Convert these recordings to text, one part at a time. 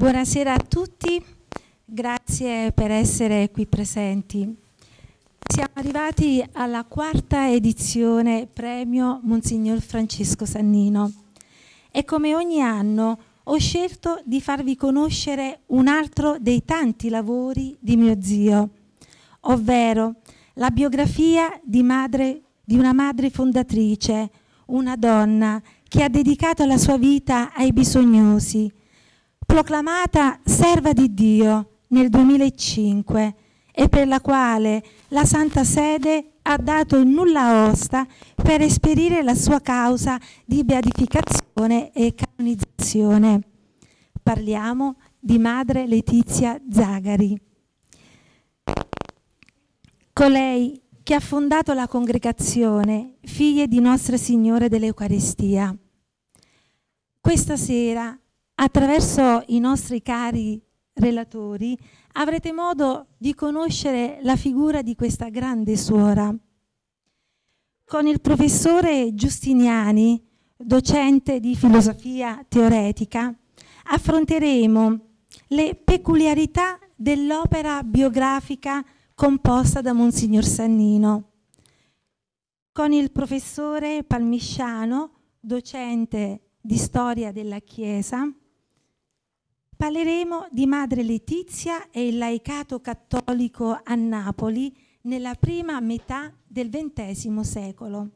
Buonasera a tutti, grazie per essere qui presenti. Siamo arrivati alla quarta edizione Premio Monsignor Francesco Sannino e come ogni anno ho scelto di farvi conoscere un altro dei tanti lavori di mio zio, ovvero la biografia di, madre, di una madre fondatrice, una donna che ha dedicato la sua vita ai bisognosi, proclamata serva di Dio nel 2005 e per la quale la Santa Sede ha dato il nulla osta per esperire la sua causa di beatificazione e canonizzazione. Parliamo di Madre Letizia Zagari. Colei che ha fondato la congregazione Figlie di Nostra Signora dell'Eucaristia. Questa sera attraverso i nostri cari relatori avrete modo di conoscere la figura di questa grande suora. Con il professore Giustiniani, docente di filosofia teoretica, affronteremo le peculiarità dell'opera biografica composta da Monsignor Sannino. Con il professore Palmisciano, docente di storia della Chiesa, Parleremo di Madre Letizia e il laicato cattolico a Napoli nella prima metà del XX secolo.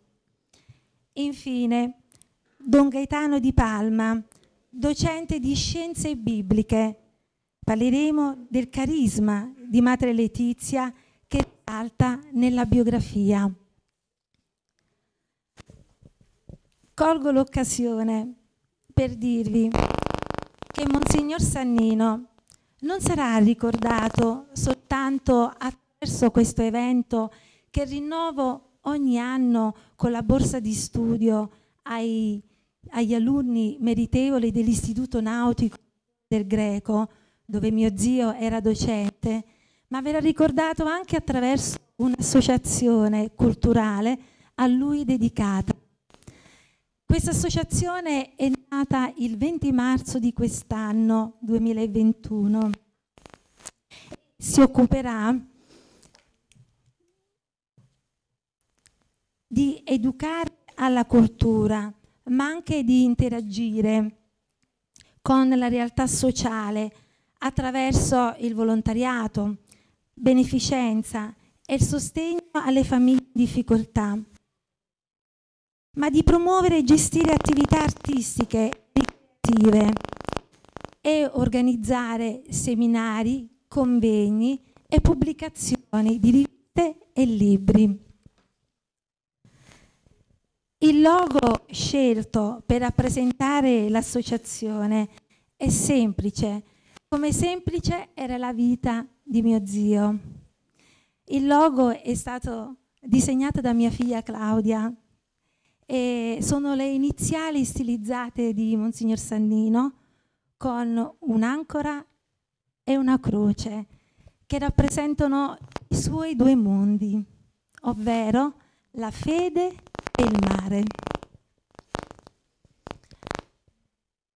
Infine, Don Gaetano di Palma, docente di scienze bibliche. Parleremo del carisma di Madre Letizia che salta nella biografia. Colgo l'occasione per dirvi che Monsignor Sannino non sarà ricordato soltanto attraverso questo evento che rinnovo ogni anno con la borsa di studio ai, agli alunni meritevoli dell'Istituto Nautico del Greco, dove mio zio era docente, ma verrà ricordato anche attraverso un'associazione culturale a lui dedicata. Questa associazione è nata il 20 marzo di quest'anno, 2021. Si occuperà di educare alla cultura, ma anche di interagire con la realtà sociale attraverso il volontariato, beneficenza e il sostegno alle famiglie in difficoltà ma di promuovere e gestire attività artistiche ricreative e organizzare seminari, convegni e pubblicazioni di riviste e libri. Il logo scelto per rappresentare l'associazione è semplice, come semplice era la vita di mio zio. Il logo è stato disegnato da mia figlia Claudia e sono le iniziali stilizzate di Monsignor Sannino con un'ancora e una croce che rappresentano i suoi due mondi, ovvero la fede e il mare.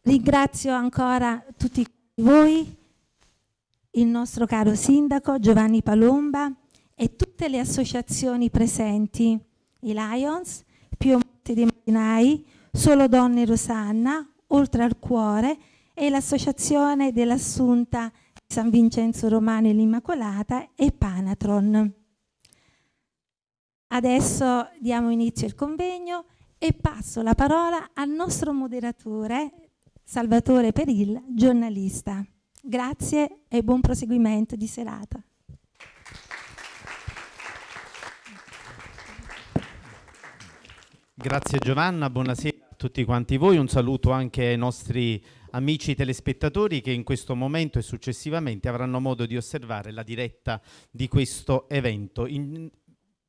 Ringrazio ancora tutti voi, il nostro caro sindaco Giovanni Palomba e tutte le associazioni presenti, i Lions, più o meno Giovanotti di Marinai, Solo Donne Rosanna, Oltre al Cuore e l'Associazione dell'Assunta San Vincenzo Romano e l'Immacolata e Panatron. Adesso diamo inizio al convegno e passo la parola al nostro moderatore Salvatore Peril, giornalista. Grazie e buon proseguimento di serata. Grazie Giovanna, buonasera a tutti quanti voi, un saluto anche ai nostri amici telespettatori che in questo momento e successivamente avranno modo di osservare la diretta di questo evento. In,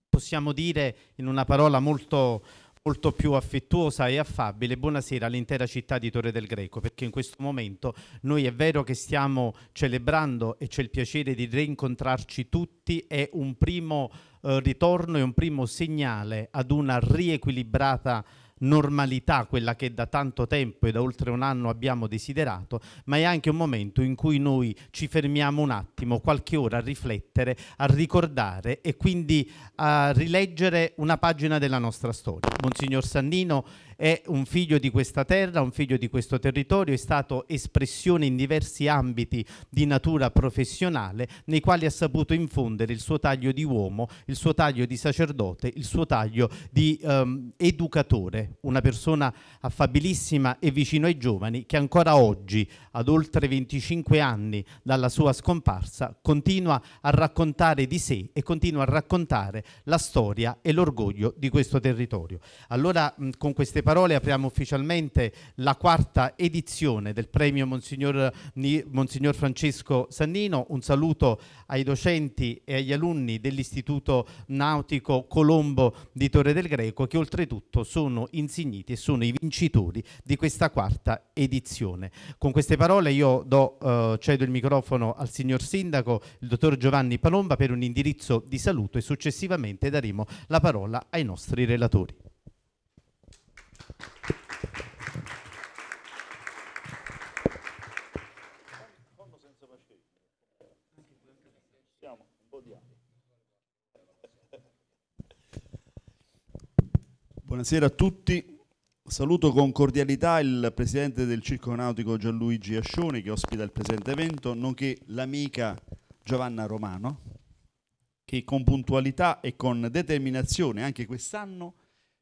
possiamo dire in una parola molto molto più affettuosa e affabile buonasera all'intera città di Torre del Greco perché in questo momento noi è vero che stiamo celebrando e c'è il piacere di rincontrarci tutti è un primo eh, ritorno e un primo segnale ad una riequilibrata normalità, quella che da tanto tempo e da oltre un anno abbiamo desiderato, ma è anche un momento in cui noi ci fermiamo un attimo, qualche ora a riflettere, a ricordare e quindi a rileggere una pagina della nostra storia. Monsignor Sannino è un figlio di questa terra, un figlio di questo territorio, è stato espressione in diversi ambiti di natura professionale nei quali ha saputo infondere il suo taglio di uomo, il suo taglio di sacerdote, il suo taglio di ehm, educatore, una persona affabilissima e vicino ai giovani che ancora oggi, ad oltre 25 anni dalla sua scomparsa, continua a raccontare di sé e continua a raccontare la storia e l'orgoglio di questo territorio. Allora con queste parole apriamo ufficialmente la quarta edizione del premio Monsignor, Monsignor Francesco Sannino. Un saluto ai docenti e agli alunni dell'Istituto Nautico Colombo di Torre del Greco che oltretutto sono insigniti e sono i vincitori di questa quarta edizione. Con queste parole io do, eh, cedo il microfono al signor Sindaco, il dottor Giovanni Palomba, per un indirizzo di saluto e successivamente daremo la parola ai nostri relatori. Buonasera a tutti. Saluto con cordialità il presidente del Circo Nautico Gianluigi Ascioni che ospita il presente evento, nonché l'amica Giovanna Romano che con puntualità e con determinazione anche quest'anno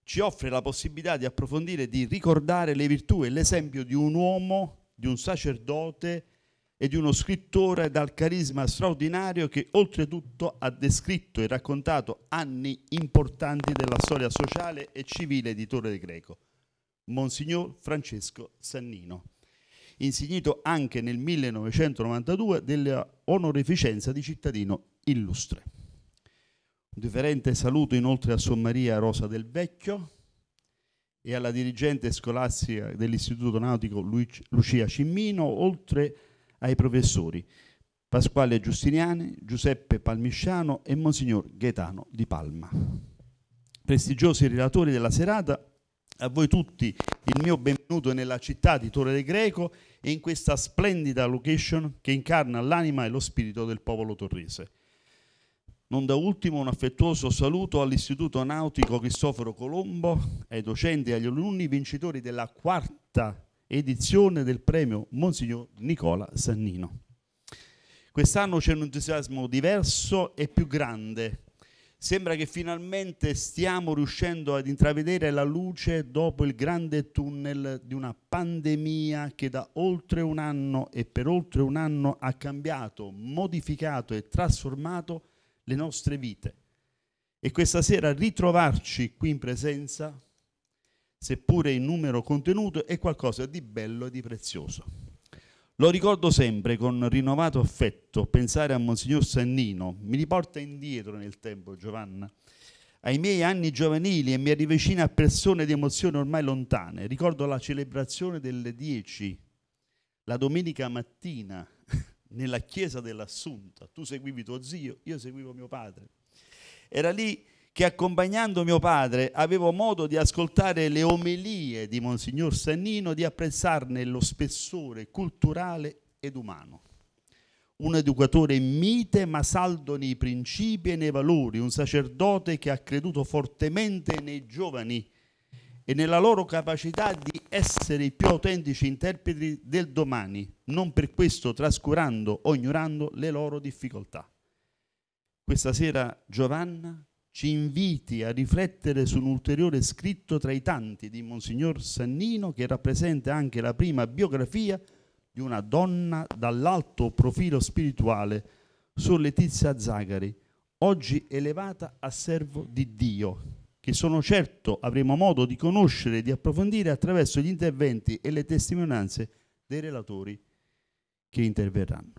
ci offre la possibilità di approfondire, e di ricordare le virtù e l'esempio di un uomo, di un sacerdote e di uno scrittore dal carisma straordinario che oltretutto ha descritto e raccontato anni importanti della storia sociale e civile di Torre del Greco, Monsignor Francesco Sannino, insignito anche nel 1992 dell'onorificenza di cittadino illustre. Un differente saluto inoltre a Sua Maria Rosa del Vecchio e alla dirigente scolastica dell'Istituto Nautico Lucia Cimmino, oltre ai professori Pasquale Giustiniani, Giuseppe Palmisciano e Monsignor Gaetano Di Palma. Prestigiosi relatori della serata, a voi tutti il mio benvenuto nella città di Torre del Greco e in questa splendida location che incarna l'anima e lo spirito del popolo torrese. Non da ultimo un affettuoso saluto all'Istituto Nautico Cristoforo Colombo, ai docenti e agli alunni vincitori della quarta edizione del premio Monsignor Nicola Sannino. Quest'anno c'è un entusiasmo diverso e più grande. Sembra che finalmente stiamo riuscendo ad intravedere la luce dopo il grande tunnel di una pandemia che da oltre un anno e per oltre un anno ha cambiato, modificato e trasformato le nostre vite. E questa sera ritrovarci qui in presenza, seppure in numero contenuto, è qualcosa di bello e di prezioso. Lo ricordo sempre con rinnovato affetto, pensare a Monsignor Sannino mi riporta indietro nel tempo, Giovanna, ai miei anni giovanili e mi rivicina a persone di emozioni ormai lontane. Ricordo la celebrazione delle 10, la domenica mattina nella chiesa dell'Assunta. Tu seguivi tuo zio, io seguivo mio padre. Era lì che accompagnando mio padre avevo modo di ascoltare le omelie di Monsignor Sannino, di apprezzarne lo spessore culturale ed umano. Un educatore mite ma saldo nei principi e nei valori, un sacerdote che ha creduto fortemente nei giovani e nella loro capacità di essere i più autentici interpreti del domani, non per questo trascurando o ignorando le loro difficoltà. Questa sera Giovanna ci inviti a riflettere su un ulteriore scritto tra i tanti di Monsignor Sannino che rappresenta anche la prima biografia di una donna dall'alto profilo spirituale, su Letizia Zagari, oggi elevata a servo di Dio, che sono certo avremo modo di conoscere e di approfondire attraverso gli interventi e le testimonianze dei relatori che interverranno.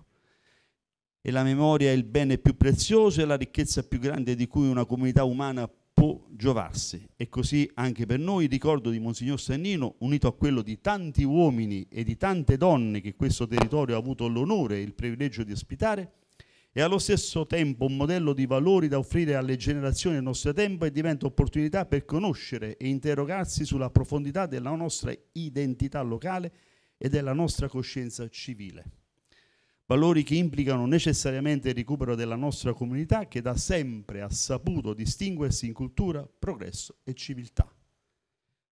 E la memoria è il bene più prezioso e la ricchezza più grande di cui una comunità umana può giovarsi. E così anche per noi il ricordo di Monsignor Sannino, unito a quello di tanti uomini e di tante donne che questo territorio ha avuto l'onore e il privilegio di ospitare, e allo stesso tempo un modello di valori da offrire alle generazioni del nostro tempo e diventa opportunità per conoscere e interrogarsi sulla profondità della nostra identità locale e della nostra coscienza civile. Valori che implicano necessariamente il recupero della nostra comunità che da sempre ha saputo distinguersi in cultura, progresso e civiltà.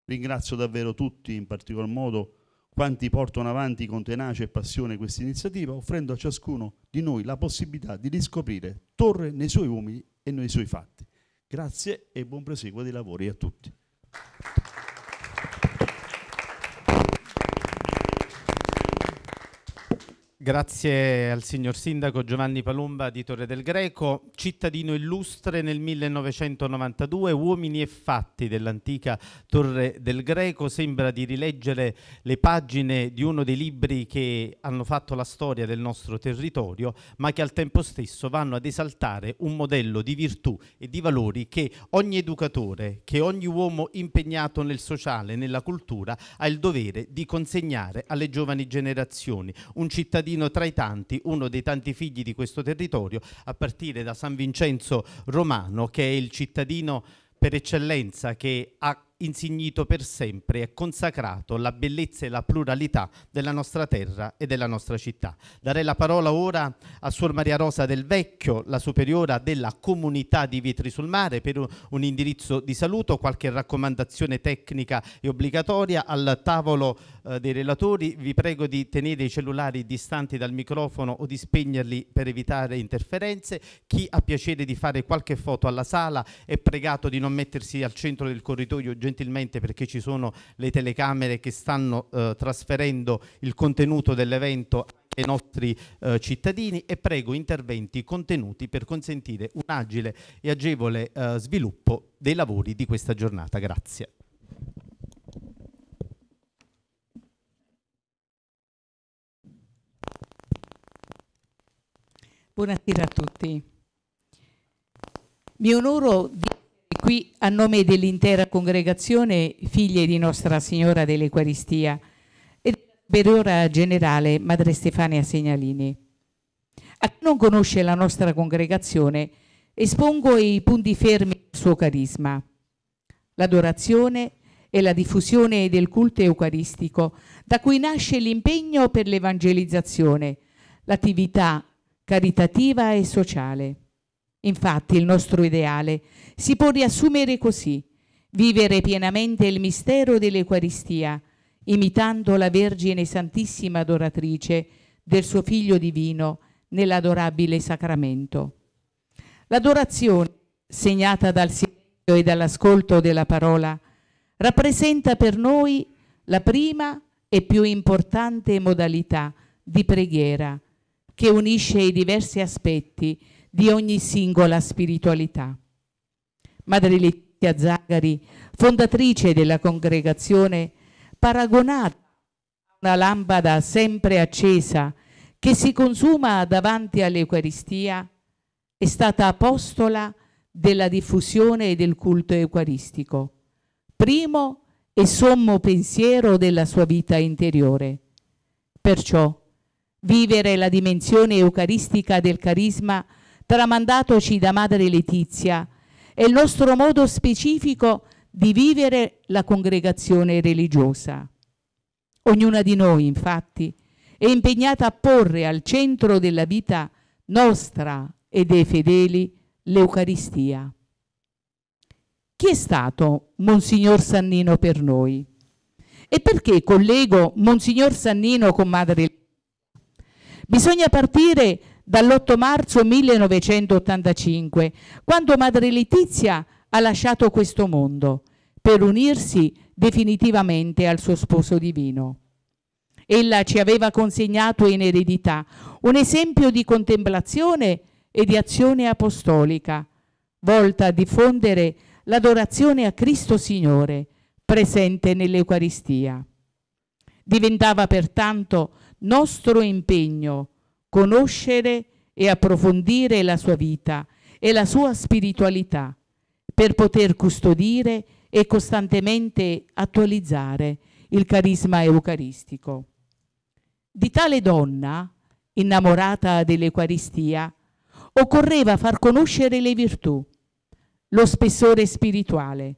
Ringrazio davvero tutti, in particolar modo quanti portano avanti con tenacia e passione questa iniziativa, offrendo a ciascuno di noi la possibilità di riscoprire Torre nei suoi uomini e nei suoi fatti. Grazie e buon proseguo dei lavori a tutti. Grazie al signor sindaco Giovanni Palomba di Torre del Greco, cittadino illustre nel 1992, uomini e fatti dell'antica Torre del Greco, sembra di rileggere le pagine di uno dei libri che hanno fatto la storia del nostro territorio, ma che al tempo stesso vanno ad esaltare un modello di virtù e di valori che ogni educatore, che ogni uomo impegnato nel sociale, nella cultura, ha il dovere di consegnare alle giovani generazioni. Un cittadino cittadino tra i tanti, uno dei tanti figli di questo territorio, a partire da San Vincenzo Romano, che è il cittadino per eccellenza che ha insignito per sempre e consacrato la bellezza e la pluralità della nostra terra e della nostra città. Darei la parola ora a Suor Maria Rosa del Vecchio, la superiora della comunità di Vitri sul Mare, per un indirizzo di saluto, qualche raccomandazione tecnica e obbligatoria al tavolo eh, dei relatori. Vi prego di tenere i cellulari distanti dal microfono o di spegnerli per evitare interferenze. Chi ha piacere di fare qualche foto alla sala è pregato di non mettersi al centro del corridoio gentilmente gentilmente perché ci sono le telecamere che stanno eh, trasferendo il contenuto dell'evento ai nostri eh, cittadini e prego interventi contenuti per consentire un agile e agevole eh, sviluppo dei lavori di questa giornata. Grazie. Buonasera a tutti. Mi onoro di qui a nome dell'intera congregazione, figlie di Nostra Signora dell'Eucaristia e dell'Superiora Generale Madre Stefania Segnalini. A chi non conosce la nostra congregazione, espongo i punti fermi del suo carisma. L'adorazione e la diffusione del culto eucaristico, da cui nasce l'impegno per l'evangelizzazione, l'attività caritativa e sociale. Infatti il nostro ideale è si può riassumere così, vivere pienamente il mistero dell'Eucaristia, imitando la Vergine Santissima Adoratrice del suo Figlio Divino nell'adorabile sacramento. L'adorazione, segnata dal silenzio e dall'ascolto della parola, rappresenta per noi la prima e più importante modalità di preghiera che unisce i diversi aspetti di ogni singola spiritualità. Madre Lettia Zagari, fondatrice della congregazione, paragonata a una lampada sempre accesa che si consuma davanti all'Eucaristia, è stata apostola della diffusione e del culto eucaristico, primo e sommo pensiero della sua vita interiore. Perciò, vivere la dimensione eucaristica del carisma tramandatoci da Madre Letizia è il nostro modo specifico di vivere la congregazione religiosa. Ognuna di noi, infatti, è impegnata a porre al centro della vita nostra e dei fedeli l'Eucaristia. Chi è stato Monsignor Sannino per noi? E perché collego Monsignor Sannino con Madre Bisogna partire dall'8 marzo 1985, quando Madre Letizia ha lasciato questo mondo per unirsi definitivamente al suo sposo divino. Ella ci aveva consegnato in eredità un esempio di contemplazione e di azione apostolica, volta a diffondere l'adorazione a Cristo Signore, presente nell'Eucaristia. Diventava pertanto nostro impegno conoscere e approfondire la sua vita e la sua spiritualità per poter custodire e costantemente attualizzare il carisma eucaristico. Di tale donna, innamorata dell'Eucaristia, occorreva far conoscere le virtù, lo spessore spirituale.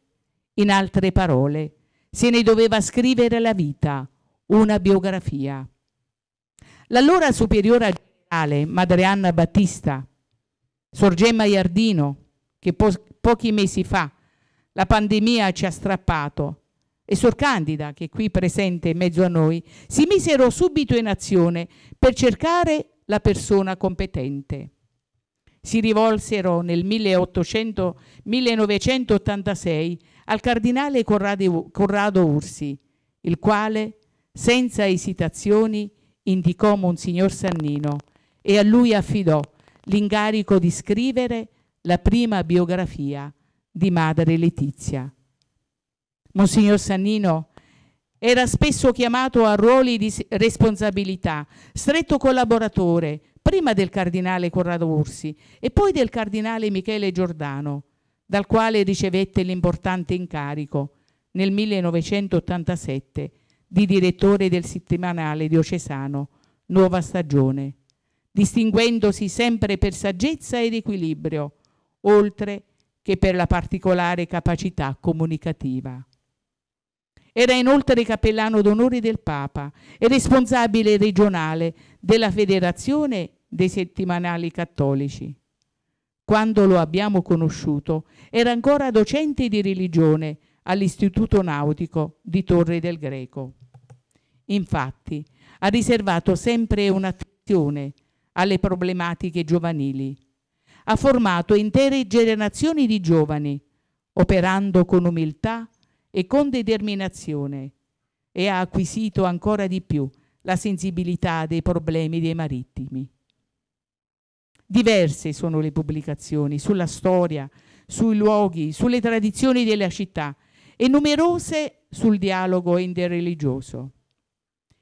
In altre parole, se ne doveva scrivere la vita, una biografia. L'allora superiore superiora Reale, Madre Anna Battista, Sor Gemma Iardino, che po pochi mesi fa la pandemia ci ha strappato, e Sor Candida, che è qui presente in mezzo a noi, si misero subito in azione per cercare la persona competente. Si rivolsero nel 1800, 1986 al cardinale Corrado, Corrado Ursi, il quale, senza esitazioni, indicò Monsignor Sannino e a lui affidò l'incarico di scrivere la prima biografia di Madre Letizia. Monsignor Sannino era spesso chiamato a ruoli di responsabilità, stretto collaboratore prima del cardinale Corrado Ursi e poi del cardinale Michele Giordano, dal quale ricevette l'importante incarico nel 1987 di direttore del settimanale diocesano Nuova Stagione distinguendosi sempre per saggezza ed equilibrio, oltre che per la particolare capacità comunicativa. Era inoltre cappellano d'onore del Papa e responsabile regionale della Federazione dei settimanali cattolici. Quando lo abbiamo conosciuto era ancora docente di religione all'Istituto Nautico di Torre del Greco. Infatti ha riservato sempre un'attenzione alle problematiche giovanili. Ha formato intere generazioni di giovani, operando con umiltà e con determinazione, e ha acquisito ancora di più la sensibilità dei problemi dei marittimi. Diverse sono le pubblicazioni sulla storia, sui luoghi, sulle tradizioni della città e numerose sul dialogo interreligioso.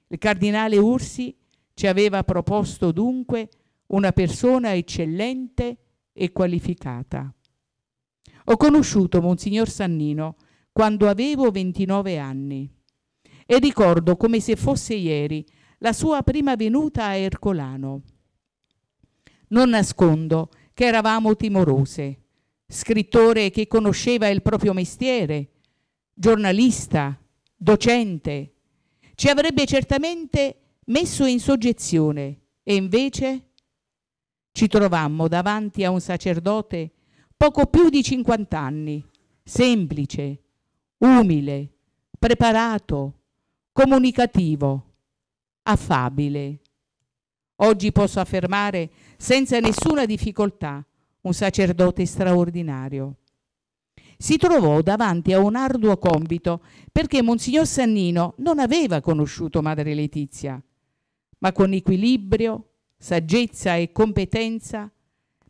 Il cardinale Ursi ci aveva proposto dunque una persona eccellente e qualificata. Ho conosciuto Monsignor Sannino quando avevo 29 anni e ricordo come se fosse ieri la sua prima venuta a Ercolano. Non nascondo che eravamo timorose. Scrittore che conosceva il proprio mestiere, giornalista, docente, ci avrebbe certamente messo in soggezione e invece ci trovammo davanti a un sacerdote poco più di 50 anni, semplice, umile, preparato, comunicativo, affabile. Oggi posso affermare senza nessuna difficoltà un sacerdote straordinario. Si trovò davanti a un arduo compito perché Monsignor Sannino non aveva conosciuto Madre Letizia ma con equilibrio, saggezza e competenza,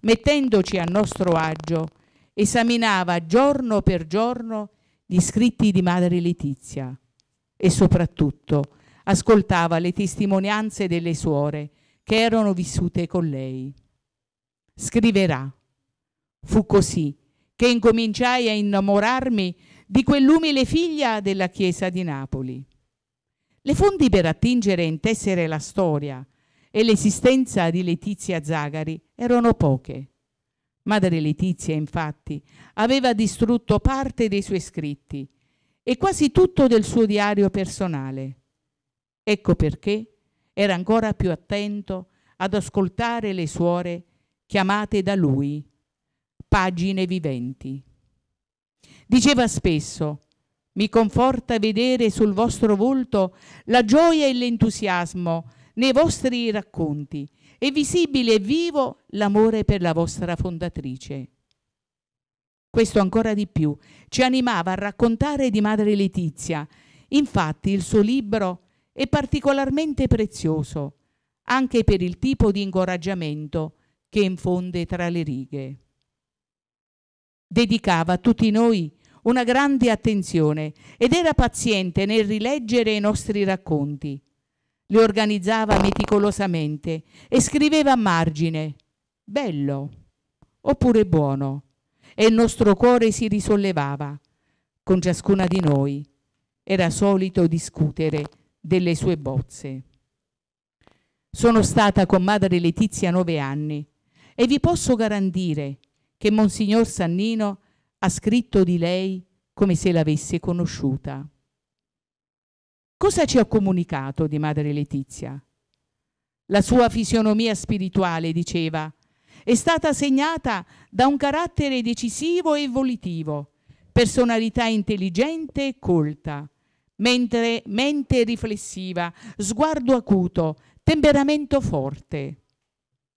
mettendoci a nostro agio, esaminava giorno per giorno gli scritti di Madre Letizia e soprattutto ascoltava le testimonianze delle suore che erano vissute con lei. Scriverà. Fu così che incominciai a innamorarmi di quell'umile figlia della Chiesa di Napoli. Le fonti per attingere e intessere la storia e l'esistenza di Letizia Zagari erano poche. Madre Letizia, infatti, aveva distrutto parte dei suoi scritti e quasi tutto del suo diario personale. Ecco perché era ancora più attento ad ascoltare le suore chiamate da lui, pagine viventi. Diceva spesso, mi conforta vedere sul vostro volto la gioia e l'entusiasmo nei vostri racconti e visibile e vivo l'amore per la vostra fondatrice. Questo ancora di più ci animava a raccontare di Madre Letizia. Infatti il suo libro è particolarmente prezioso, anche per il tipo di incoraggiamento che infonde tra le righe. Dedicava a tutti noi una grande attenzione ed era paziente nel rileggere i nostri racconti. Li organizzava meticolosamente e scriveva a margine bello oppure buono e il nostro cuore si risollevava. Con ciascuna di noi era solito discutere delle sue bozze. Sono stata con madre Letizia nove anni e vi posso garantire che Monsignor Sannino ha scritto di lei come se l'avesse conosciuta. Cosa ci ha comunicato di Madre Letizia? La sua fisionomia spirituale, diceva, è stata segnata da un carattere decisivo e volitivo, personalità intelligente e colta, mentre mente riflessiva, sguardo acuto, temperamento forte.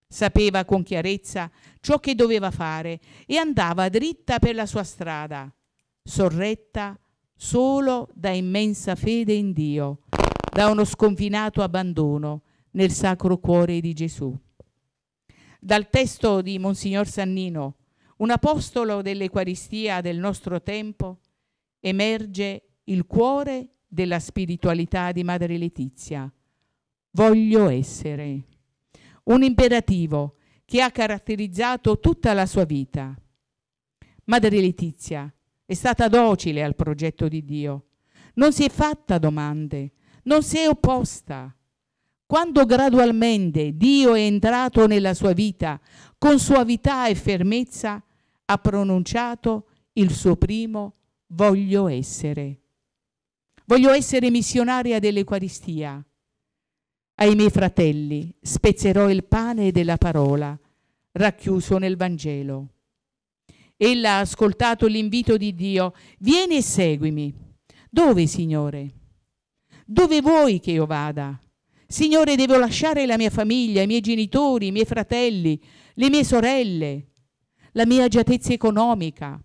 Sapeva con chiarezza ciò che doveva fare e andava dritta per la sua strada, sorretta solo da immensa fede in Dio, da uno sconfinato abbandono nel sacro cuore di Gesù. Dal testo di Monsignor Sannino, un apostolo dell'Eucaristia del nostro tempo, emerge il cuore della spiritualità di Madre Letizia. Voglio essere un imperativo che ha caratterizzato tutta la sua vita. Madre Letizia è stata docile al progetto di Dio, non si è fatta domande, non si è opposta. Quando gradualmente Dio è entrato nella sua vita con suavità e fermezza, ha pronunciato il suo primo voglio essere. Voglio essere missionaria dell'Eucaristia ai miei fratelli spezzerò il pane della parola racchiuso nel Vangelo. Ella ha ascoltato l'invito di Dio, vieni e seguimi. Dove, Signore? Dove vuoi che io vada? Signore, devo lasciare la mia famiglia, i miei genitori, i miei fratelli, le mie sorelle, la mia agiatezza economica.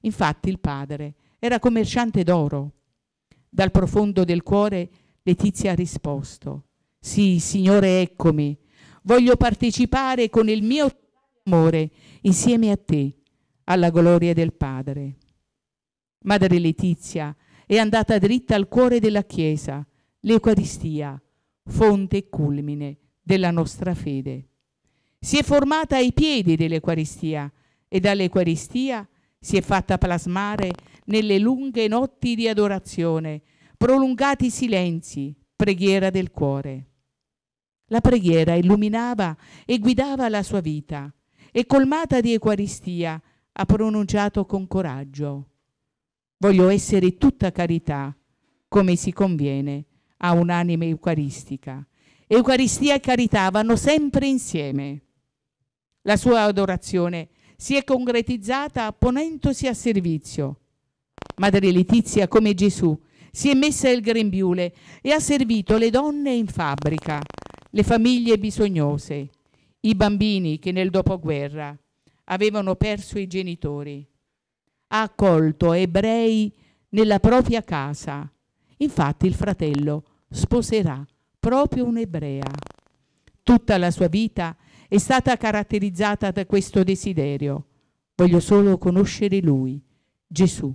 Infatti il padre era commerciante d'oro. Dal profondo del cuore Letizia ha risposto, sì, Signore, eccomi. Voglio partecipare con il mio amore insieme a te alla gloria del Padre. Madre Letizia è andata dritta al cuore della Chiesa, l'Eucaristia, fonte e culmine della nostra fede. Si è formata ai piedi dell'Eucaristia e dall'Eucaristia si è fatta plasmare nelle lunghe notti di adorazione, prolungati silenzi, preghiera del cuore. La preghiera illuminava e guidava la sua vita e colmata di Eucaristia ha pronunciato con coraggio. Voglio essere tutta carità, come si conviene a un'anima eucaristica. Eucaristia e carità vanno sempre insieme. La sua adorazione si è concretizzata ponendosi a servizio. Madre Letizia, come Gesù, si è messa il grembiule e ha servito le donne in fabbrica, le famiglie bisognose, i bambini che nel dopoguerra avevano perso i genitori. Ha accolto ebrei nella propria casa. Infatti il fratello sposerà proprio un'ebrea. Tutta la sua vita è stata caratterizzata da questo desiderio. Voglio solo conoscere lui, Gesù,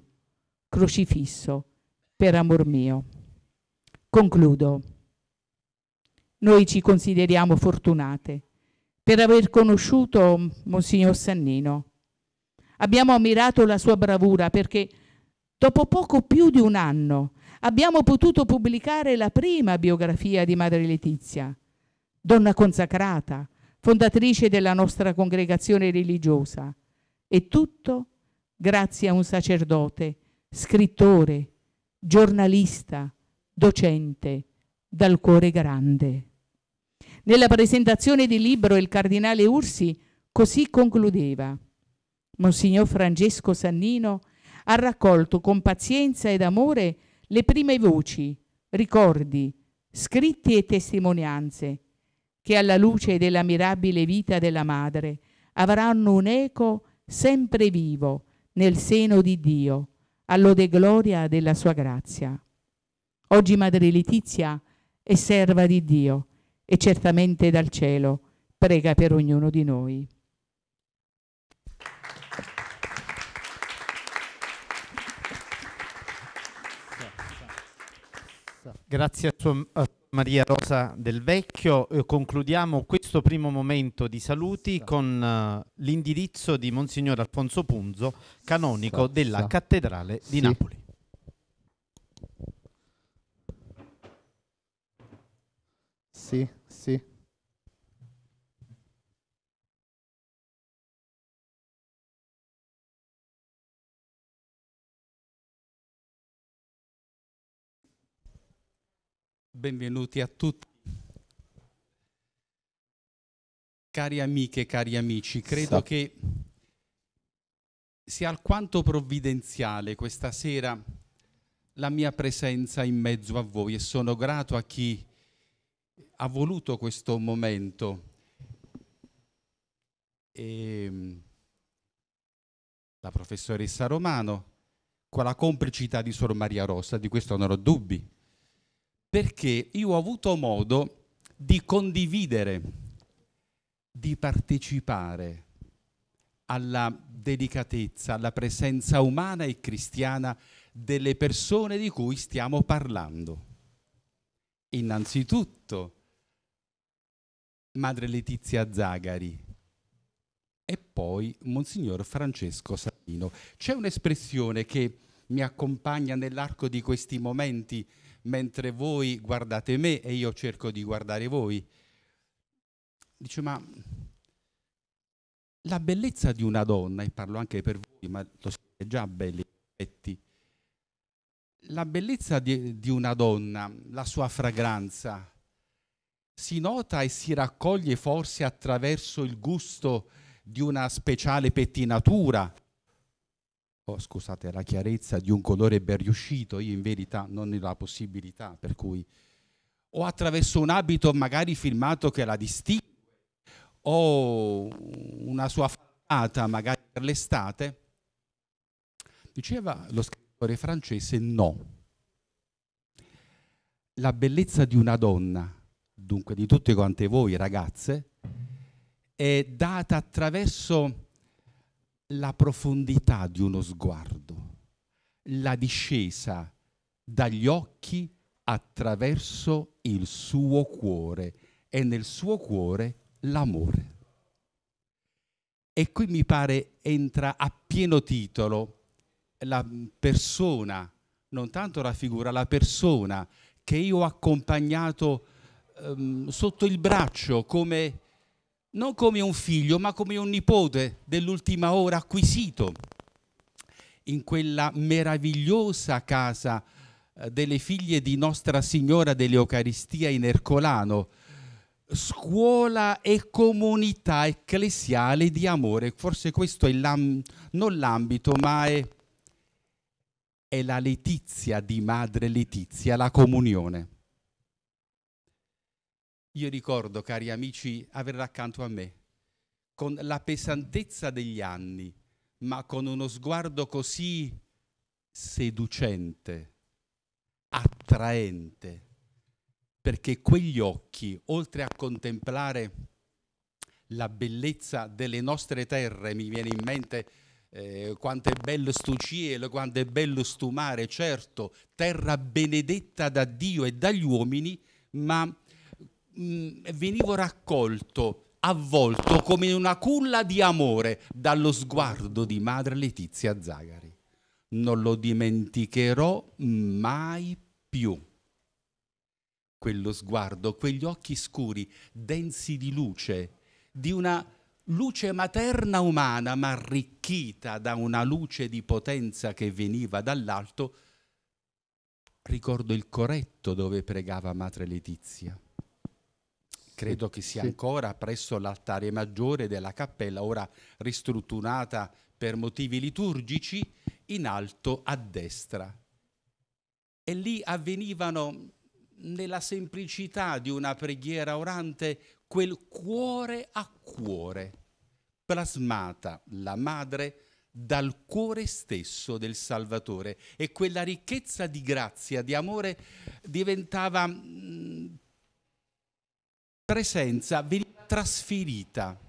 crocifisso, per amor mio. Concludo noi ci consideriamo fortunate per aver conosciuto Monsignor Sannino. Abbiamo ammirato la sua bravura perché dopo poco più di un anno abbiamo potuto pubblicare la prima biografia di Madre Letizia, donna consacrata, fondatrice della nostra congregazione religiosa. E tutto grazie a un sacerdote, scrittore, giornalista, docente, dal cuore grande. Nella presentazione del libro il cardinale Ursi così concludeva. Monsignor Francesco Sannino ha raccolto con pazienza ed amore le prime voci, ricordi, scritti e testimonianze che alla luce della mirabile vita della madre avranno un eco sempre vivo nel seno di Dio, all'ode gloria della sua grazia. Oggi Madre Letizia è serva di Dio e certamente dal cielo prega per ognuno di noi. Grazie a Maria Rosa del Vecchio. Eh, concludiamo questo primo momento di saluti con eh, l'indirizzo di Monsignor Alfonso Punzo, canonico della Cattedrale di Napoli. Sì, sì. Benvenuti a tutti. Cari amiche, cari amici, credo sì. Esatto. che sia alquanto provvidenziale questa sera la mia presenza in mezzo a voi e sono grato a chi ha voluto questo momento. E mm, la professoressa Romano, con la complicità di Suor Maria Rossa, di questo non ho dubbi, perché io ho avuto modo di condividere, di partecipare alla delicatezza, alla presenza umana e cristiana delle persone di cui stiamo parlando. Innanzitutto Madre Letizia Zagari e poi Monsignor Francesco Sabino. C'è un'espressione che mi accompagna nell'arco di questi momenti mentre voi guardate me e io cerco di guardare voi. Dice, ma la bellezza di una donna, e parlo anche per voi, ma lo siete già belli, effetti, la bellezza di, di una donna, la sua fragranza, si nota e si raccoglie forse attraverso il gusto di una speciale pettinatura, oh, scusate la chiarezza di un colore ben riuscito, io in verità non ne ho la possibilità, per cui o attraverso un abito magari firmato che la distingue, o una sua fata magari per l'estate, diceva lo scrittore francese no. La bellezza di una donna dunque di tutti quanti voi ragazze, è data attraverso la profondità di uno sguardo, la discesa dagli occhi attraverso il suo cuore e nel suo cuore l'amore. E qui mi pare entra a pieno titolo la persona, non tanto la figura, la persona che io ho accompagnato ehm, sotto il braccio, come, non come un figlio, ma come un nipote dell'ultima ora acquisito in quella meravigliosa casa eh, delle figlie di Nostra Signora dell'Eucaristia in Ercolano, scuola e comunità ecclesiale di amore. Forse questo è non l'ambito, ma è, è la letizia di Madre Letizia, la comunione. Io ricordo, cari amici, averla accanto a me, con la pesantezza degli anni, ma con uno sguardo così seducente, attraente, perché quegli occhi, oltre a contemplare la bellezza delle nostre terre, mi viene in mente eh, quanto è bello sto cielo, quanto è bello sto mare, certo, terra benedetta da Dio e dagli uomini, ma mh, mm, venivo raccolto, avvolto come in una culla di amore dallo sguardo di madre Letizia Zagari. Non lo dimenticherò mai più. Quello sguardo, quegli occhi scuri, densi di luce, di una luce materna umana, ma arricchita da una luce di potenza che veniva dall'alto, ricordo il corretto dove pregava Madre Letizia credo che sia sì. ancora presso l'altare maggiore della cappella, ora ristrutturata per motivi liturgici, in alto a destra. E lì avvenivano, nella semplicità di una preghiera orante, quel cuore a cuore, plasmata la madre dal cuore stesso del Salvatore e quella ricchezza di grazia, di amore diventava mm, presenza veniva trasferita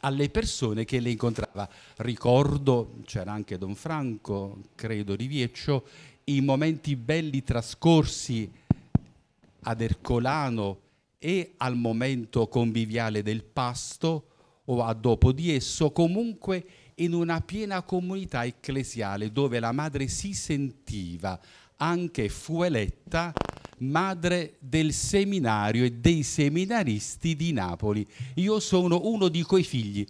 alle persone che le incontrava. Ricordo, c'era anche Don Franco, credo di Vieccio, i momenti belli trascorsi ad Ercolano e al momento conviviale del pasto o a dopo di esso, comunque in una piena comunità ecclesiale dove la madre si sentiva anche fu eletta madre del seminario e dei seminaristi di Napoli. Io sono uno di quei figli.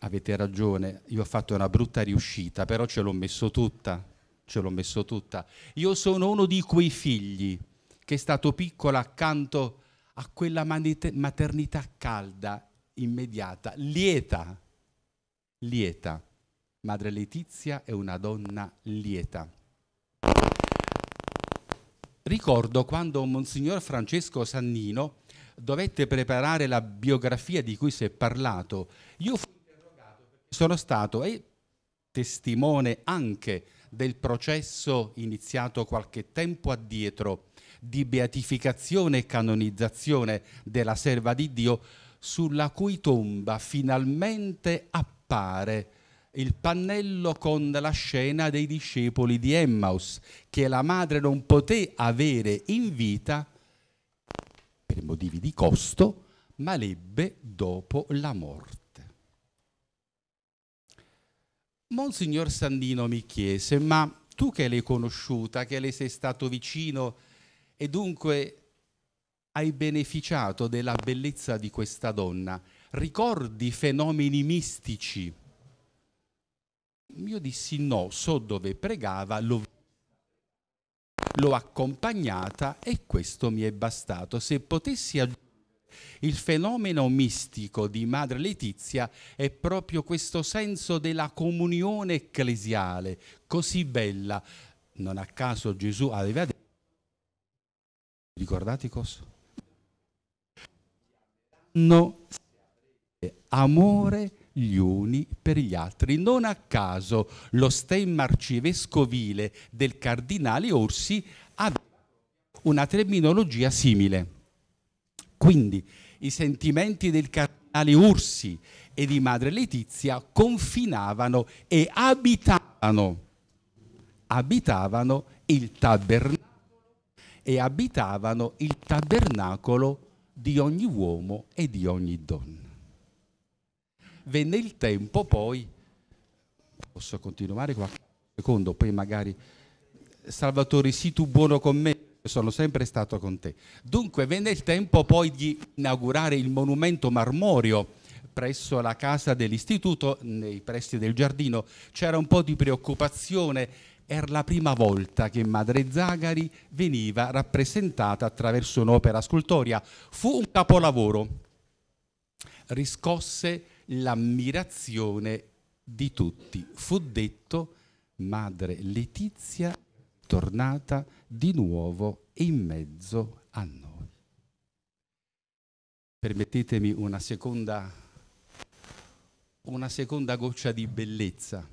Avete ragione, io ho fatto una brutta riuscita, però ce l'ho messo tutta, ce l'ho messo tutta. Io sono uno di quei figli che è stato piccolo accanto a quella maternità calda, immediata, lieta, lieta. Madre Letizia è una donna lieta. Ricordo quando Monsignor Francesco Sannino dovette preparare la biografia di cui si è parlato. Io fui interrogato perché sono stato e testimone anche del processo iniziato qualche tempo addietro di beatificazione e canonizzazione della serva di Dio sulla cui tomba finalmente appare il pannello con la scena dei discepoli di Emmaus, che la madre non poté avere in vita per motivi di costo, ma l'ebbe dopo la morte. Monsignor Sandino mi chiese, ma tu che l'hai conosciuta, che le sei stato vicino e dunque hai beneficiato della bellezza di questa donna, ricordi fenomeni mistici? Io dissi no, so dove pregava, l'ho l'ho accompagnata e questo mi è bastato. Se potessi aggiungere il fenomeno mistico di Madre Letizia è proprio questo senso della comunione ecclesiale, così bella. Non a caso Gesù aveva detto, ricordate cosa? No, amore gli uni per gli altri. Non a caso lo stemma arcivescovile del cardinale Orsi aveva una terminologia simile. Quindi i sentimenti del cardinale Ursi e di madre Letizia confinavano e abitavano, abitavano il tabernacolo e abitavano il tabernacolo di ogni uomo e di ogni donna venne il tempo poi, posso continuare qualche secondo, poi magari Salvatore sii tu buono con me, sono sempre stato con te. Dunque venne il tempo poi di inaugurare il monumento marmorio presso la casa dell'istituto, nei pressi del giardino, c'era un po' di preoccupazione, era la prima volta che Madre Zagari veniva rappresentata attraverso un'opera scultoria, fu un capolavoro, riscosse l'ammirazione di tutti. Fu detto, madre Letizia tornata di nuovo in mezzo a noi. Permettetemi una seconda, una seconda goccia di bellezza.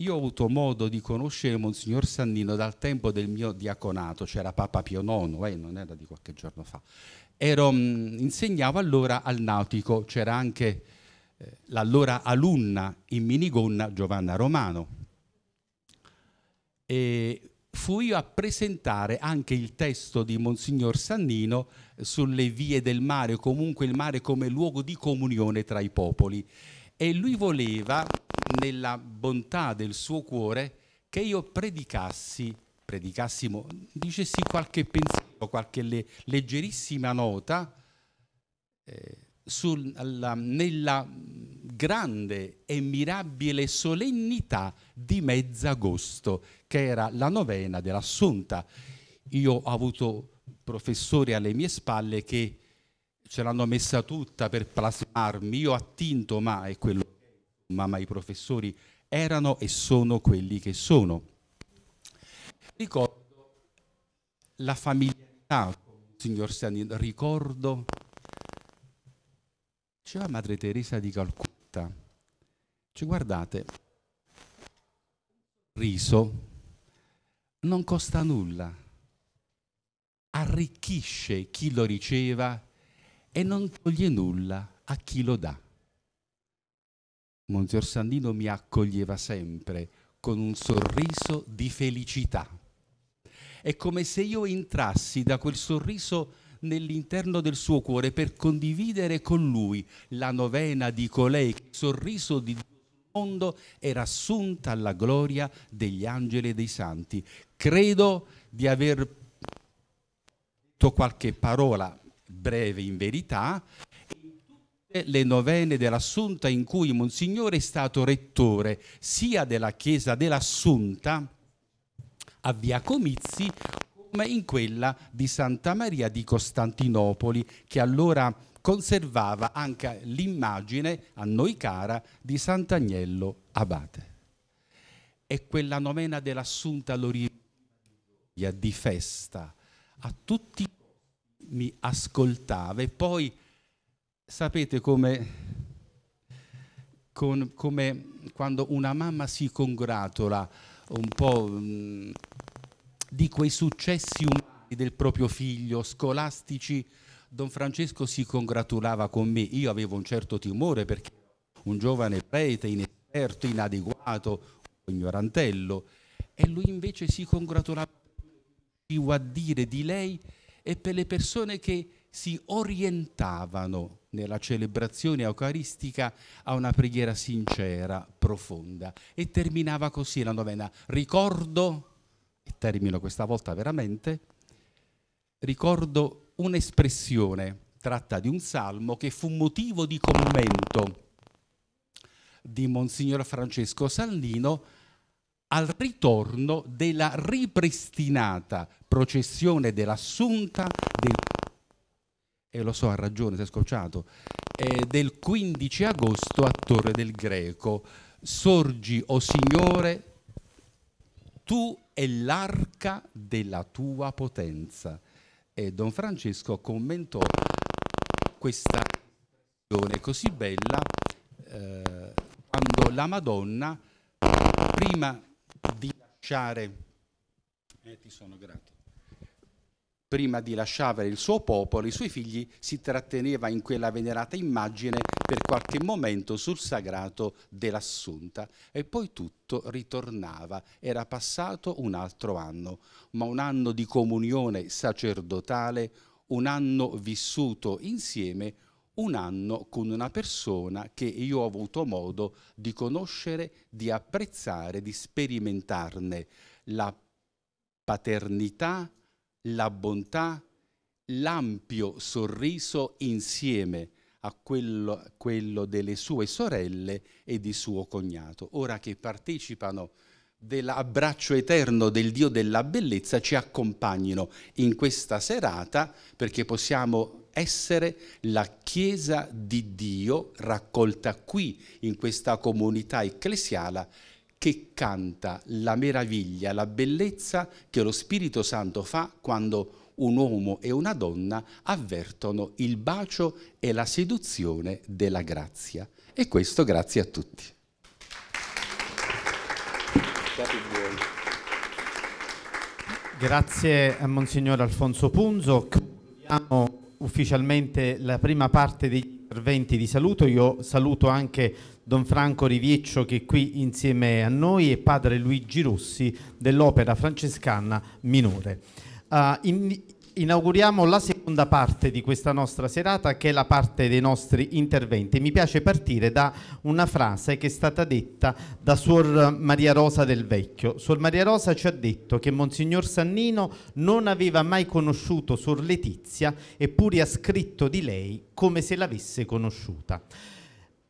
Io ho avuto modo di conoscere Monsignor Sannino dal tempo del mio diaconato, c'era Papa Pio IX, eh, non era di qualche giorno fa, ero, mm, insegnavo allora al nautico, c'era anche eh, l'allora alunna in minigonna Giovanna Romano. E fui io a presentare anche il testo di Monsignor Sannino sulle vie del mare, o comunque il mare come luogo di comunione tra i popoli. E lui voleva, nella bontà del suo cuore, che io predicassi predicassimo, dicessi qualche pensiero, qualche le, leggerissima nota eh, sul, alla, nella grande e mirabile solennità di Mezzagosto, che era la novena dell'Assunta. Io ho avuto professori alle mie spalle che ce l'hanno messa tutta per plasmarmi, io attinto, ma è quello, ma, ma i professori erano e sono quelli che sono ricordo la familiarità con il signor Stanino, ricordo, diceva Madre Teresa di Calcutta, cioè guardate, riso non costa nulla, arricchisce chi lo riceva e non toglie nulla a chi lo dà. Monsignor Sandino mi accoglieva sempre con un sorriso di felicità. È come se io entrassi da quel sorriso nell'interno del suo cuore per condividere con lui la novena di colei che il sorriso di Dio mondo era assunta alla gloria degli angeli e dei santi. Credo di aver detto qualche parola breve in verità le novene dell'Assunta in cui Monsignore è stato rettore sia della Chiesa dell'Assunta a Via Comizi come in quella di Santa Maria di Costantinopoli, che allora conservava anche l'immagine a noi cara di Sant'Agnello Abate. E quella novena dell'assunta all'origine di festa a tutti mi ascoltava e poi sapete come con, come quando una mamma si congratula un po' mh, mm, di quei successi umani del proprio figlio, scolastici. Don Francesco si congratulava con me, io avevo un certo timore perché un giovane prete inesperto, inadeguato, ignorantello, e lui invece si congratulava a dire di lei e per le persone che si orientavano nella celebrazione eucaristica a una preghiera sincera, profonda. E terminava così la novena. Ricordo e termino questa volta veramente, ricordo un'espressione tratta di un salmo che fu motivo di commento di Monsignor Francesco Sannino al ritorno della ripristinata processione dell'assunta del e lo so ha ragione, si è scocciato, eh, del 15 agosto a Torre del Greco. Sorgi, o oh Signore, tu è l'arca della tua potenza. E Don Francesco commentò questa espressione così bella eh, quando la Madonna, prima di lasciare, eh, ti sono grato, prima di lasciare il suo popolo, i suoi figli, si tratteneva in quella venerata immagine per qualche momento sul sagrato dell'Assunta e poi tutto ritornava. Era passato un altro anno, ma un anno di comunione sacerdotale, un anno vissuto insieme, un anno con una persona che io ho avuto modo di conoscere, di apprezzare, di sperimentarne la paternità, la bontà, l'ampio sorriso insieme a quello, quello, delle sue sorelle e di suo cognato. Ora che partecipano dell'abbraccio eterno del Dio della bellezza, ci accompagnino in questa serata perché possiamo essere la Chiesa di Dio raccolta qui in questa comunità ecclesiale che canta la meraviglia, la bellezza che lo Spirito Santo fa quando un uomo e una donna avvertono il bacio e la seduzione della grazia. E questo grazie a tutti. Grazie a Monsignor Alfonso Punzo. Concludiamo ufficialmente la prima parte degli interventi di saluto. Io saluto anche Don Franco Rivieccio che è qui insieme a noi e padre Luigi Rossi dell'opera francescana minore. Uh, in, inauguriamo la seconda parte di questa nostra serata che è la parte dei nostri interventi. Mi piace partire da una frase che è stata detta da Suor Maria Rosa del Vecchio. Suor Maria Rosa ci ha detto che Monsignor Sannino non aveva mai conosciuto Suor Letizia eppure ha scritto di lei come se l'avesse conosciuta.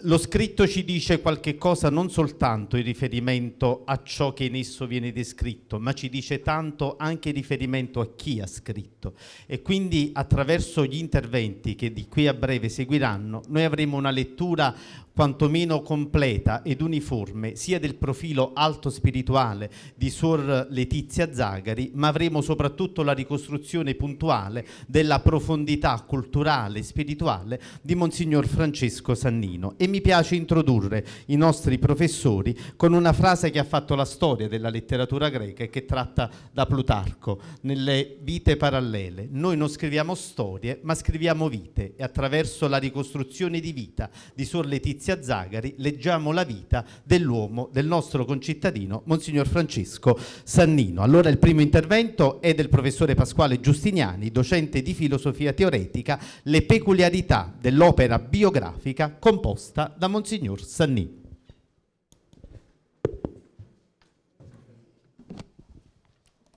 Lo scritto ci dice qualche cosa non soltanto in riferimento a ciò che in esso viene descritto, ma ci dice tanto anche in riferimento a chi ha scritto. E quindi attraverso gli interventi che di qui a breve seguiranno, noi avremo una lettura quantomeno completa ed uniforme sia del profilo alto spirituale di Suor Letizia Zagari, ma avremo soprattutto la ricostruzione puntuale della profondità culturale e spirituale di Monsignor Francesco Sannino. E mi piace introdurre i nostri professori con una frase che ha fatto la storia della letteratura greca e che tratta da Plutarco nelle vite parallele. Noi non scriviamo storie, ma scriviamo vite e attraverso la ricostruzione di vita di Suor Letizia Letizia Zagari leggiamo la vita dell'uomo, del nostro concittadino, Monsignor Francesco Sannino. Allora il primo intervento è del professore Pasquale Giustiniani, docente di filosofia teoretica, le peculiarità dell'opera biografica composta da Monsignor Sannino.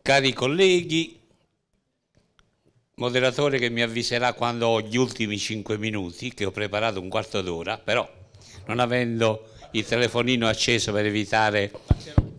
Cari colleghi, moderatore che mi avviserà quando ho gli ultimi 5 minuti, che ho preparato un quarto d'ora, però non avendo il telefonino acceso per evitare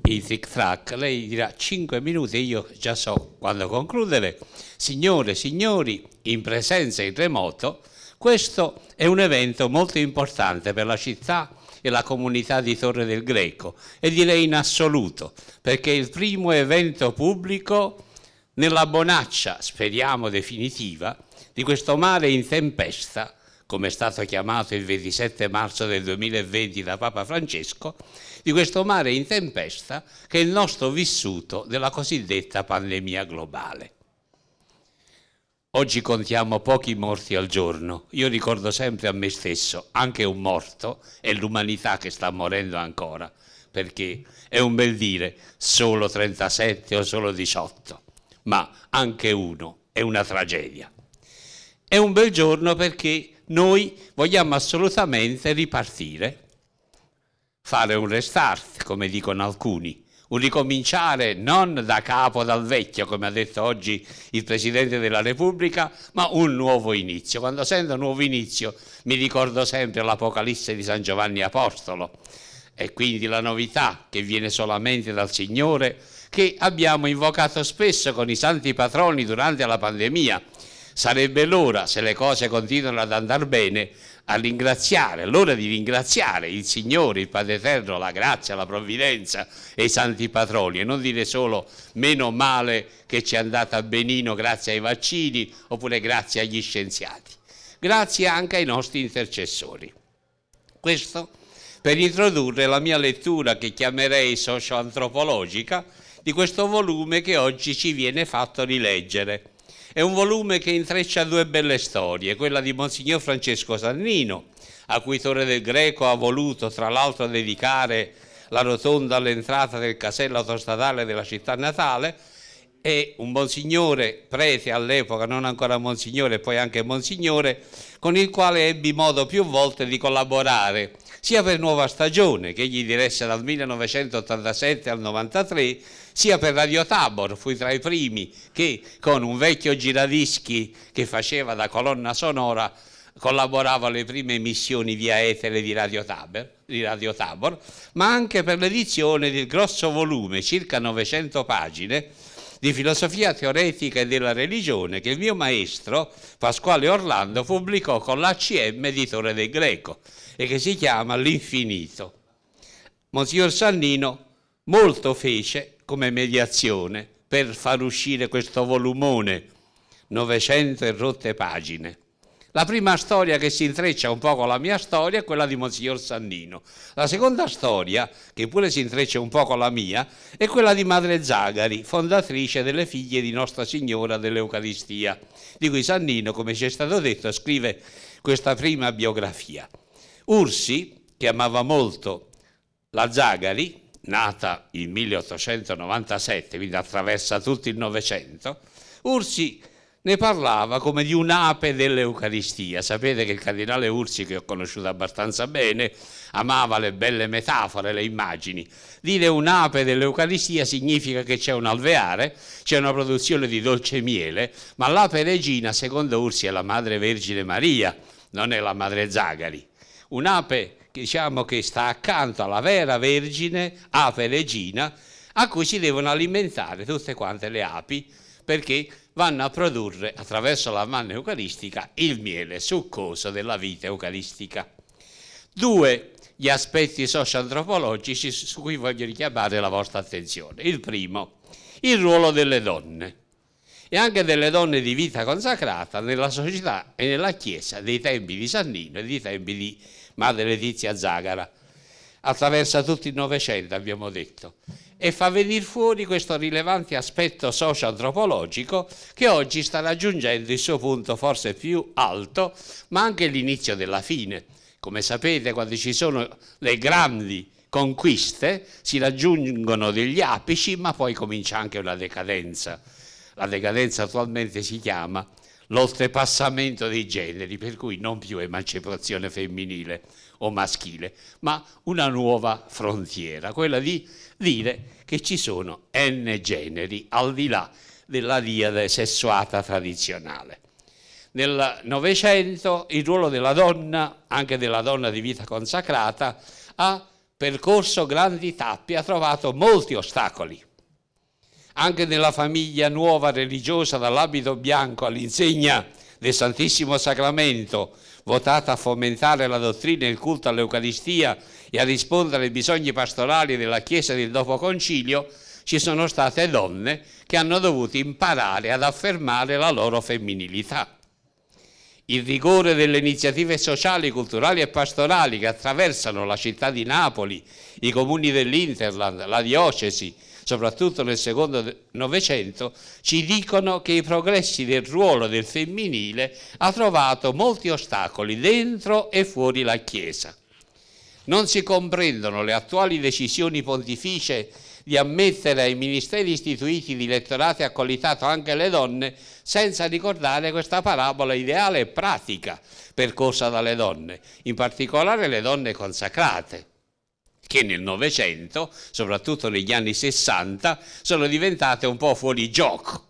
i tic tac, lei dirà 5 minuti io già so quando concludere. Signore, signori, in presenza in remoto, questo è un evento molto importante per la città e la comunità di Torre del Greco e direi in assoluto, perché è il primo evento pubblico nella bonaccia, speriamo definitiva, di questo mare in tempesta come è stato chiamato il 27 marzo del 2020 da Papa Francesco, di questo mare in tempesta che è il nostro vissuto della cosiddetta pandemia globale. Oggi contiamo pochi morti al giorno. Io ricordo sempre a me stesso, anche un morto è l'umanità che sta morendo ancora, perché è un bel dire solo 37 o solo 18, ma anche uno è una tragedia. È un bel giorno perché noi vogliamo assolutamente ripartire, fare un restart, come dicono alcuni, un ricominciare non da capo, dal vecchio, come ha detto oggi il Presidente della Repubblica, ma un nuovo inizio. Quando sento nuovo inizio mi ricordo sempre l'Apocalisse di San Giovanni Apostolo e quindi la novità che viene solamente dal Signore che abbiamo invocato spesso con i santi patroni durante la pandemia, Sarebbe l'ora, se le cose continuano ad andare bene, a ringraziare, l'ora di ringraziare il Signore, il Padre Eterno, la grazia, la provvidenza e i santi patroni e non dire solo meno male che ci è andata benino grazie ai vaccini oppure grazie agli scienziati, grazie anche ai nostri intercessori. Questo per introdurre la mia lettura che chiamerei socio-antropologica di questo volume che oggi ci viene fatto rileggere è un volume che intreccia due belle storie, quella di Monsignor Francesco Sannino, a cui Torre del Greco ha voluto tra l'altro dedicare la rotonda all'entrata del casello autostradale della città natale, e un monsignore, prete all'epoca, non ancora monsignore, poi anche monsignore, con il quale ebbi modo più volte di collaborare, sia per Nuova Stagione, che gli diresse dal 1987 al 1993, sia per Radio Tabor, fui tra i primi che con un vecchio giradischi che faceva da colonna sonora collaboravo alle prime emissioni via etere di Radio, Tabor, di Radio Tabor ma anche per l'edizione del grosso volume, circa 900 pagine, di filosofia teoretica e della religione che il mio maestro Pasquale Orlando pubblicò con l'ACM editore del Greco e che si chiama L'infinito. Monsignor Sannino molto fece come mediazione per far uscire questo volumone, 900 e rotte pagine. La prima storia che si intreccia un po' con la mia storia è quella di Monsignor Sannino. La seconda storia, che pure si intreccia un po' con la mia, è quella di Madre Zagari, fondatrice delle figlie di Nostra Signora dell'Eucaristia, di cui Sannino, come ci è stato detto, scrive questa prima biografia. Ursi, che amava molto la Zagari, nata il 1897, quindi attraversa tutto il Novecento, Ursi ne parlava come di un'ape dell'Eucaristia. Sapete che il cardinale Ursi, che ho conosciuto abbastanza bene, amava le belle metafore, le immagini. Dire un'ape dell'Eucaristia significa che c'è un alveare, c'è una produzione di dolce miele, ma l'ape regina, secondo Ursi, è la Madre Vergine Maria, non è la Madre Zagari. Un'ape diciamo che sta accanto alla vera Vergine, Ape Regina, a cui si devono alimentare tutte quante le api perché vanno a produrre attraverso la manna eucaristica il miele succoso della vita eucaristica. Due gli aspetti socio-antropologici su cui voglio richiamare la vostra attenzione. Il primo, il ruolo delle donne e anche delle donne di vita consacrata nella società e nella Chiesa dei tempi di Sannino e dei tempi di madre Letizia Zagara, attraversa tutto il Novecento, abbiamo detto, e fa venire fuori questo rilevante aspetto socio-antropologico che oggi sta raggiungendo il suo punto forse più alto, ma anche l'inizio della fine. Come sapete, quando ci sono le grandi conquiste, si raggiungono degli apici, ma poi comincia anche una decadenza. La decadenza attualmente si chiama l'oltrepassamento dei generi, per cui non più emancipazione femminile o maschile, ma una nuova frontiera, quella di dire che ci sono n generi al di là della diade sessuata tradizionale. Nel Novecento il ruolo della donna, anche della donna di vita consacrata, ha percorso grandi tappe, ha trovato molti ostacoli anche nella famiglia nuova religiosa dall'abito bianco all'insegna del Santissimo Sacramento, votata a fomentare la dottrina e il culto all'Eucaristia e a rispondere ai bisogni pastorali della Chiesa del Dopoconcilio, ci sono state donne che hanno dovuto imparare ad affermare la loro femminilità. Il rigore delle iniziative sociali, culturali e pastorali che attraversano la città di Napoli, i comuni dell'Interland, la diocesi, soprattutto nel secondo Novecento, ci dicono che i progressi del ruolo del femminile ha trovato molti ostacoli dentro e fuori la Chiesa. Non si comprendono le attuali decisioni pontificie di ammettere ai ministeri istituiti di lettorati e accolitato anche le donne, senza ricordare questa parabola ideale e pratica percorsa dalle donne, in particolare le donne consacrate che nel Novecento, soprattutto negli anni Sessanta, sono diventate un po' fuori gioco.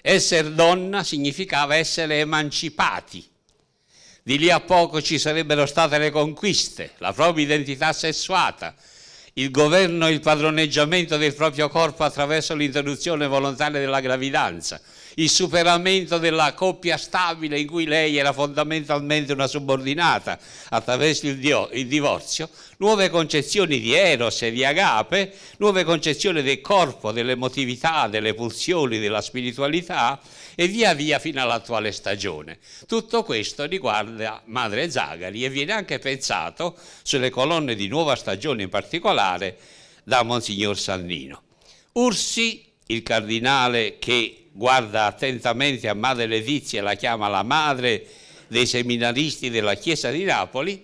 Essere donna significava essere emancipati. Di lì a poco ci sarebbero state le conquiste, la propria identità sessuata, il governo e il padroneggiamento del proprio corpo attraverso l'interruzione volontaria della gravidanza il superamento della coppia stabile in cui lei era fondamentalmente una subordinata attraverso il, dio, il divorzio, nuove concezioni di Eros e di Agape, nuove concezioni del corpo, dell'emotività, delle pulsioni, della spiritualità e via via fino all'attuale stagione. Tutto questo riguarda Madre Zagari e viene anche pensato sulle colonne di Nuova Stagione in particolare da Monsignor Sannino. Ursi, il cardinale che guarda attentamente a Madre Letizia, la chiama la madre dei seminaristi della Chiesa di Napoli,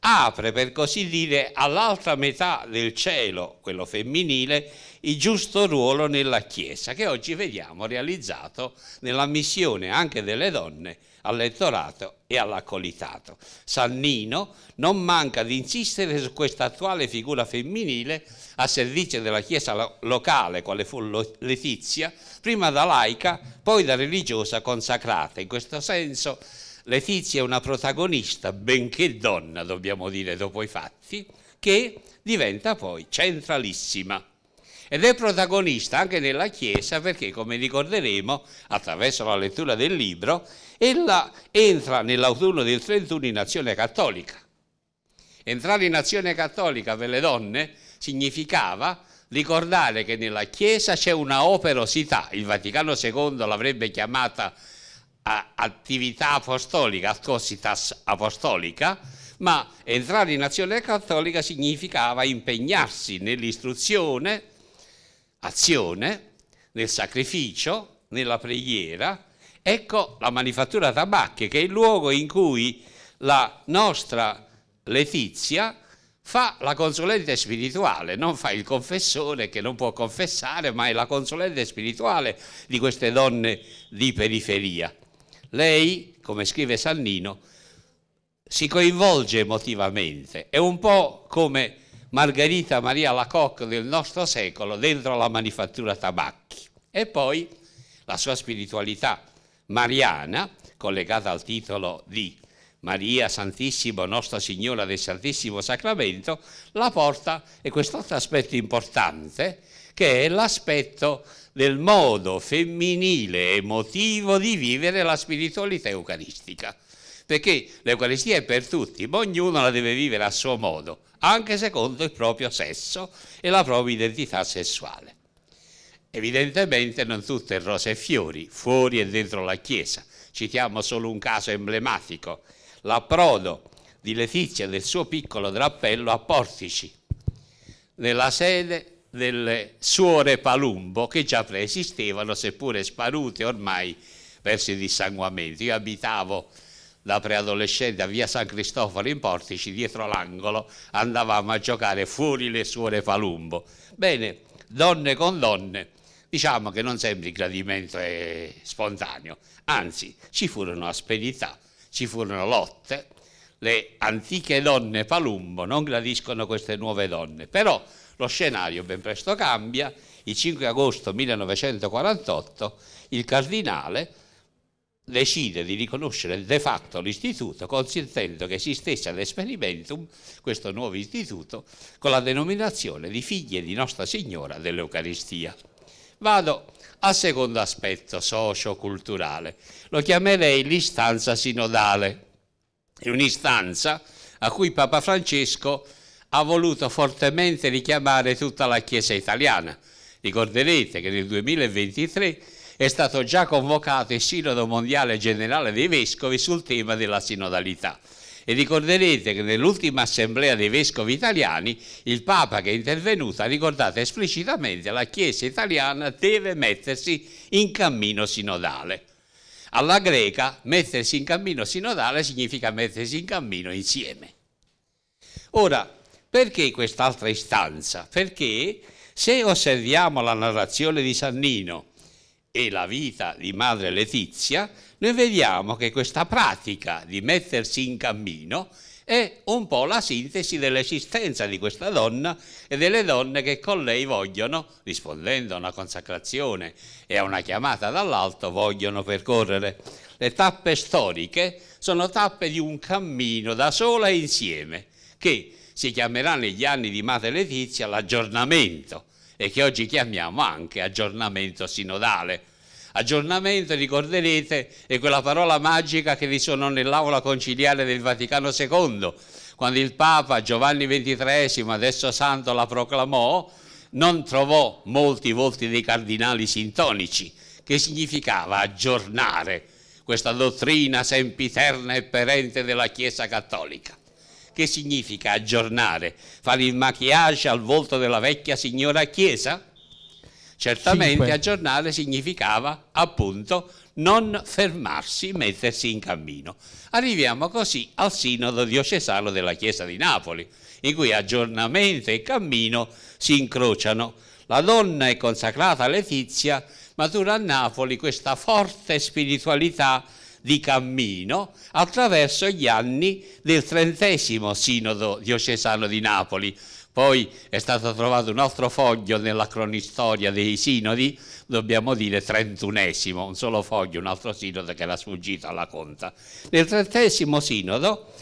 apre per così dire all'altra metà del cielo, quello femminile, il giusto ruolo nella Chiesa, che oggi vediamo realizzato nella missione anche delle donne all'elettorato e all'accolitato. Sannino non manca di insistere su questa attuale figura femminile a servizio della Chiesa locale, quale fu Letizia, prima da laica, poi da religiosa consacrata. In questo senso Letizia è una protagonista, benché donna, dobbiamo dire, dopo i fatti, che diventa poi centralissima ed è protagonista anche nella Chiesa perché, come ricorderemo attraverso la lettura del libro, Ella entra nell'autunno del 31 in azione cattolica. Entrare in azione cattolica per le donne significava ricordare che nella Chiesa c'è una operosità, il Vaticano II l'avrebbe chiamata attività apostolica, ascositas apostolica, ma entrare in azione cattolica significava impegnarsi nell'istruzione, azione, nel sacrificio, nella preghiera, Ecco la manifattura tabacchi che è il luogo in cui la nostra Letizia fa la consulente spirituale, non fa il confessore che non può confessare, ma è la consulente spirituale di queste donne di periferia. Lei, come scrive Sannino, si coinvolge emotivamente, è un po' come Margherita Maria Lacocque del nostro secolo dentro la manifattura tabacchi. E poi la sua spiritualità mariana, collegata al titolo di Maria Santissima, Nostra Signora del Santissimo Sacramento, la porta e quest'altro aspetto importante che è l'aspetto del modo femminile e motivo di vivere la spiritualità eucaristica. Perché l'Eucaristia è per tutti, ma ognuno la deve vivere a suo modo, anche secondo il proprio sesso e la propria identità sessuale. Evidentemente non tutte rose e fiori, fuori e dentro la chiesa. Citiamo solo un caso emblematico, l'approdo di Letizia del suo piccolo drappello a Portici, nella sede delle suore Palumbo che già preesistevano, seppure sparute ormai verso il dissanguamento. Io abitavo da preadolescente a via San Cristoforo in Portici, dietro l'angolo, andavamo a giocare fuori le suore Palumbo. Bene, donne con donne, Diciamo che non sempre il gradimento è spontaneo, anzi ci furono asperità, ci furono lotte, le antiche donne palumbo non gradiscono queste nuove donne, però lo scenario ben presto cambia, il 5 agosto 1948 il cardinale decide di riconoscere de facto l'istituto consentendo che esistesse ad esperimentum questo nuovo istituto con la denominazione di figlie di Nostra Signora dell'Eucaristia. Vado al secondo aspetto socio-culturale, lo chiamerei l'istanza sinodale. È un'istanza a cui Papa Francesco ha voluto fortemente richiamare tutta la Chiesa italiana. Ricorderete che nel 2023 è stato già convocato il Sinodo Mondiale Generale dei Vescovi sul tema della sinodalità. E ricorderete che nell'ultima assemblea dei vescovi italiani il Papa che è intervenuto ha ricordato esplicitamente che la Chiesa italiana deve mettersi in cammino sinodale. Alla greca mettersi in cammino sinodale significa mettersi in cammino insieme. Ora, perché quest'altra istanza? Perché se osserviamo la narrazione di Sannino e la vita di Madre Letizia, noi vediamo che questa pratica di mettersi in cammino è un po' la sintesi dell'esistenza di questa donna e delle donne che con lei vogliono, rispondendo a una consacrazione e a una chiamata dall'alto, vogliono percorrere. Le tappe storiche sono tappe di un cammino da sola e insieme, che si chiamerà negli anni di Mate Letizia l'aggiornamento e che oggi chiamiamo anche aggiornamento sinodale Aggiornamento, ricorderete, è quella parola magica che risuonò nell'aula conciliare del Vaticano II, quando il Papa Giovanni XXIII, adesso santo, la proclamò, non trovò molti volti dei cardinali sintonici, che significava aggiornare questa dottrina sempiterna e perente della Chiesa Cattolica. Che significa aggiornare? Fare il maquillage al volto della vecchia signora Chiesa? Certamente Cinque. aggiornare significava appunto non fermarsi, mettersi in cammino. Arriviamo così al sinodo diocesano della Chiesa di Napoli, in cui aggiornamento e cammino si incrociano. La donna è consacrata a Letizia, matura a Napoli questa forte spiritualità di cammino attraverso gli anni del trentesimo sinodo diocesano di Napoli. Poi è stato trovato un altro foglio nella cronistoria dei sinodi, dobbiamo dire trentunesimo, un solo foglio, un altro sinodo che era sfuggito alla conta. Nel trentesimo sinodo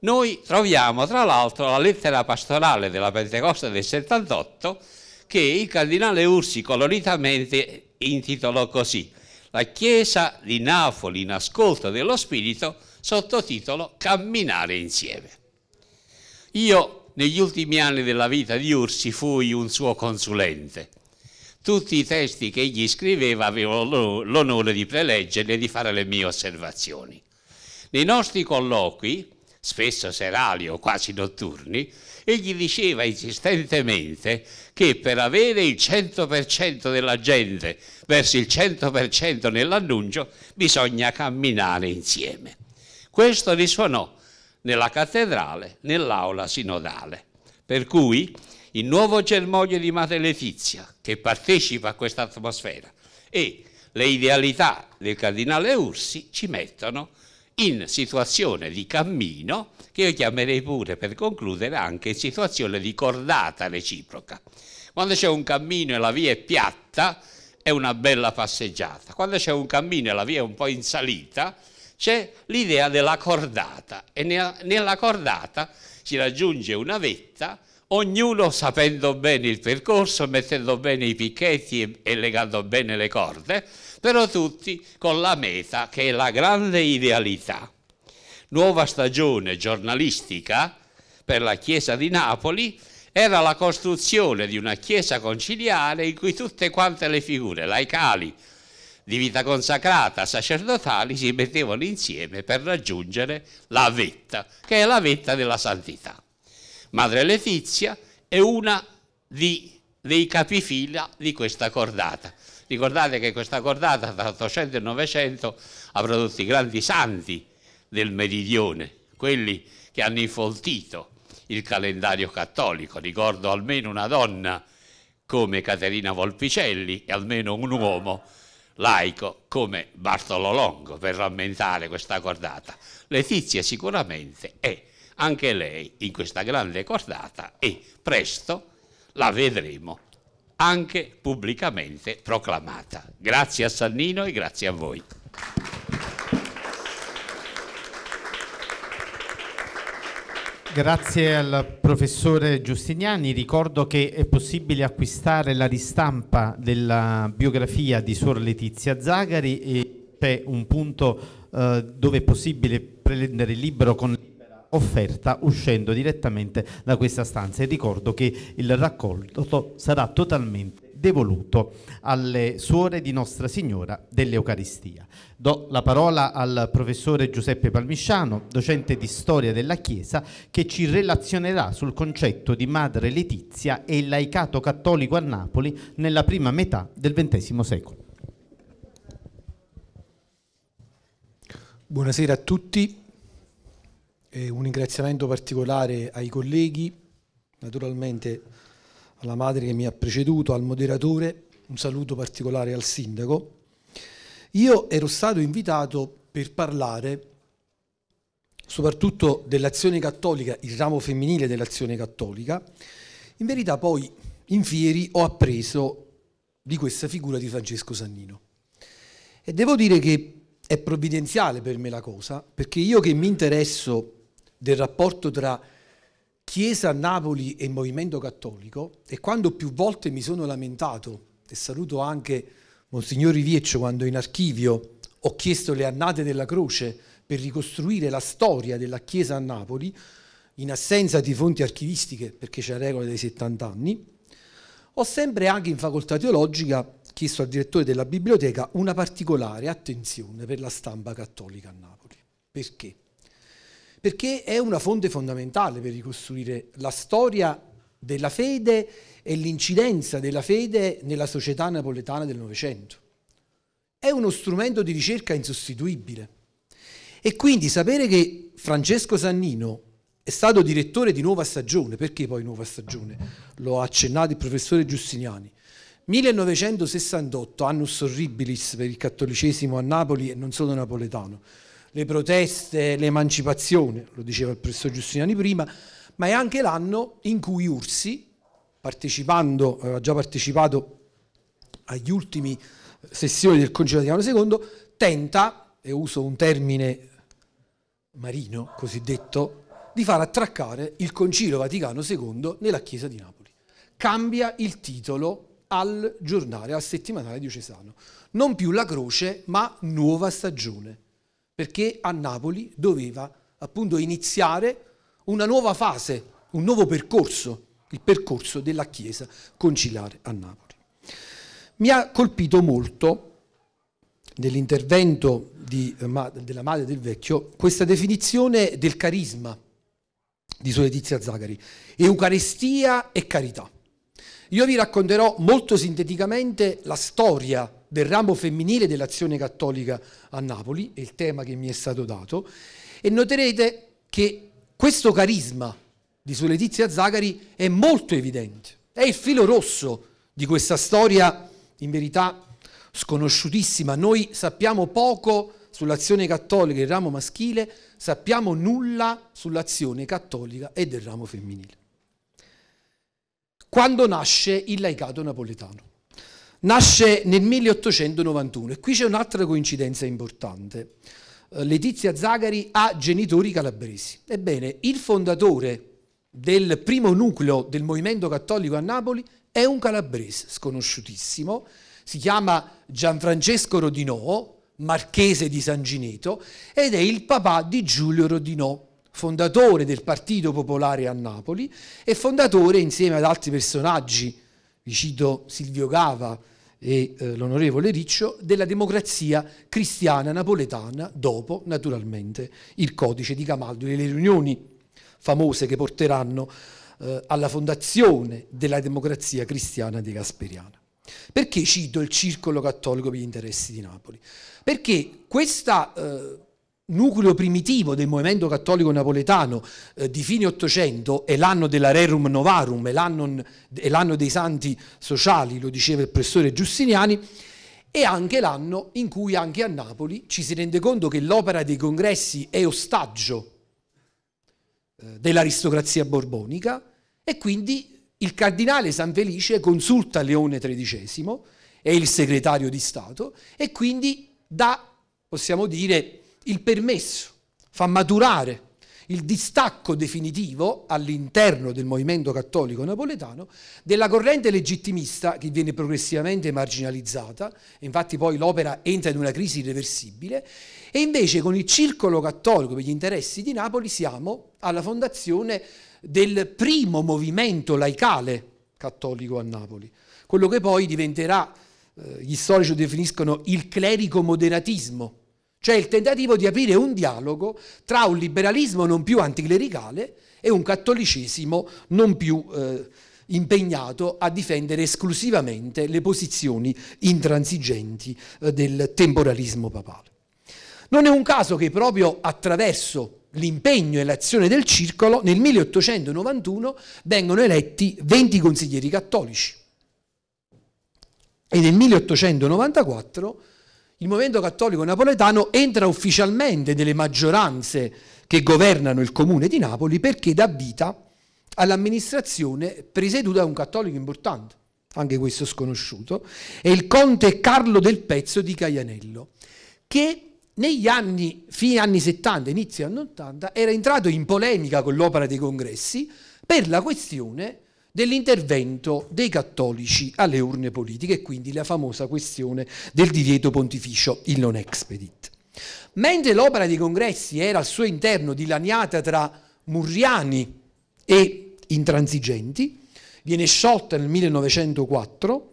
noi troviamo tra l'altro la lettera pastorale della Pentecoste del 78 che il cardinale Ursi coloritamente intitolò così la Chiesa di Napoli in ascolto dello Spirito, sottotitolo Camminare insieme. Io negli ultimi anni della vita di Ursi fui un suo consulente. Tutti i testi che egli scriveva avevo l'onore di preleggere e di fare le mie osservazioni. Nei nostri colloqui, spesso serali o quasi notturni, e gli diceva insistentemente che per avere il 100% della gente verso il 100% nell'annuncio bisogna camminare insieme. Questo risuonò nella cattedrale, nell'aula sinodale. Per cui il nuovo germoglio di Madre Letizia, che partecipa a questa atmosfera, e le idealità del cardinale Ursi ci mettono in situazione di cammino, che io chiamerei pure per concludere anche in situazione di cordata reciproca. Quando c'è un cammino e la via è piatta, è una bella passeggiata. Quando c'è un cammino e la via è un po' in salita, c'è l'idea della cordata e nella cordata si raggiunge una vetta, ognuno sapendo bene il percorso, mettendo bene i picchetti e legando bene le corde, però tutti con la meta che è la grande idealità. Nuova stagione giornalistica per la Chiesa di Napoli era la costruzione di una chiesa conciliare in cui tutte quante le figure laicali, di vita consacrata, sacerdotali, si mettevano insieme per raggiungere la vetta, che è la vetta della santità. Madre Letizia è una di, dei capifila di questa cordata, Ricordate che questa cordata tra 800 e 900 ha prodotto i grandi santi del meridione, quelli che hanno infoltito il calendario cattolico. Ricordo almeno una donna come Caterina Volpicelli e almeno un uomo laico come Bartolo Longo per rammentare questa cordata. Letizia sicuramente è anche lei in questa grande cordata e presto la vedremo anche pubblicamente proclamata. Grazie a Sannino e grazie a voi. Grazie al professore Giustiniani, ricordo che è possibile acquistare la ristampa della biografia di Suor Letizia Zagari e c'è un punto eh, dove è possibile prendere il libro con offerta uscendo direttamente da questa stanza e ricordo che il raccolto sarà totalmente devoluto alle suore di Nostra Signora dell'Eucaristia. Do la parola al professore Giuseppe Palmisciano, docente di storia della Chiesa, che ci relazionerà sul concetto di Madre Letizia e il laicato cattolico a Napoli nella prima metà del XX secolo. Buonasera a tutti. E un ringraziamento particolare ai colleghi, naturalmente alla madre che mi ha preceduto, al moderatore, un saluto particolare al sindaco. Io ero stato invitato per parlare soprattutto dell'azione cattolica, il ramo femminile dell'azione cattolica. In verità poi in Fieri ho appreso di questa figura di Francesco Sannino. E devo dire che è provvidenziale per me la cosa, perché io che mi interesso del rapporto tra Chiesa, Napoli e Movimento Cattolico e quando più volte mi sono lamentato, e saluto anche Monsignor Rivieccio quando in archivio ho chiesto le annate della croce per ricostruire la storia della Chiesa a Napoli, in assenza di fonti archivistiche perché c'è la regola dei 70 anni, ho sempre anche in facoltà teologica chiesto al direttore della biblioteca una particolare attenzione per la stampa cattolica a Napoli. Perché? perché è una fonte fondamentale per ricostruire la storia della fede e l'incidenza della fede nella società napoletana del Novecento. È uno strumento di ricerca insostituibile. E quindi sapere che Francesco Sannino è stato direttore di Nuova Stagione, perché poi Nuova Stagione? Lo ha accennato il professore Giustiniani. 1968, annus horribilis per il cattolicesimo a Napoli e non solo napoletano le proteste, l'emancipazione, lo diceva il professor Giustiniani prima, ma è anche l'anno in cui Ursi, partecipando, aveva eh, già partecipato agli ultimi eh, sessioni del Concilio Vaticano II, tenta, e uso un termine marino cosiddetto, di far attraccare il Concilio Vaticano II nella Chiesa di Napoli. Cambia il titolo al giornale, al settimanale diocesano. Non più la croce, ma nuova stagione perché a Napoli doveva appunto iniziare una nuova fase, un nuovo percorso, il percorso della Chiesa conciliare a Napoli. Mi ha colpito molto nell'intervento eh, della madre del vecchio questa definizione del carisma di Sua Letizia Zagari, Eucaristia e carità. Io vi racconterò molto sinteticamente la storia del ramo femminile dell'azione cattolica a Napoli, il tema che mi è stato dato, e noterete che questo carisma di Sue Letizia Zagari è molto evidente, è il filo rosso di questa storia in verità sconosciutissima. Noi sappiamo poco sull'azione cattolica del ramo maschile, sappiamo nulla sull'azione cattolica e del ramo femminile quando nasce il laicato napoletano. Nasce nel 1891 e qui c'è un'altra coincidenza importante. Eh, Letizia Zagari ha genitori calabresi. Ebbene, il fondatore del primo nucleo del movimento cattolico a Napoli è un calabrese sconosciutissimo, si chiama Gianfrancesco Rodinò, marchese di San Gineto, ed è il papà di Giulio Rodinò, fondatore del Partito Popolare a Napoli e fondatore insieme ad altri personaggi, vi cito Silvio Gava e eh, l'onorevole Riccio, della democrazia cristiana napoletana dopo naturalmente il codice di Camaldo e le riunioni famose che porteranno eh, alla fondazione della democrazia cristiana di Gasperiana. Perché cito il Circolo Cattolico per gli interessi di Napoli? Perché questa eh, nucleo primitivo del movimento cattolico napoletano eh, di fine Ottocento è l'anno della Rerum Novarum, è l'anno, dei santi sociali, lo diceva il professore Giustiniani, è anche l'anno in cui anche a Napoli ci si rende conto che l'opera dei congressi è ostaggio eh, dell'aristocrazia borbonica e quindi il cardinale Sanfelice consulta Leone XIII, è il segretario di Stato e quindi dà, possiamo dire, il permesso, fa maturare il distacco definitivo all'interno del movimento cattolico napoletano della corrente legittimista che viene progressivamente marginalizzata, infatti poi l'opera entra in una crisi irreversibile, e invece con il circolo cattolico per gli interessi di Napoli siamo alla fondazione del primo movimento laicale cattolico a Napoli, quello che poi diventerà, eh, gli storici lo definiscono il clerico moderatismo, cioè il tentativo di aprire un dialogo tra un liberalismo non più anticlericale e un cattolicesimo non più eh, impegnato a difendere esclusivamente le posizioni intransigenti eh, del temporalismo papale. Non è un caso che proprio attraverso l'impegno e l'azione del circolo nel 1891 vengono eletti 20 consiglieri cattolici e nel 1894 il movimento cattolico napoletano entra ufficialmente nelle maggioranze che governano il comune di Napoli perché dà vita all'amministrazione presieduta da un cattolico importante, anche questo sconosciuto, è il conte Carlo del Pezzo di Caianello, che negli anni, fine anni 70, inizio anni 80, era entrato in polemica con l'opera dei congressi per la questione dell'intervento dei cattolici alle urne politiche e quindi la famosa questione del divieto pontificio il non expedit. Mentre l'opera dei congressi era al suo interno dilaniata tra murriani e intransigenti, viene sciolta nel 1904,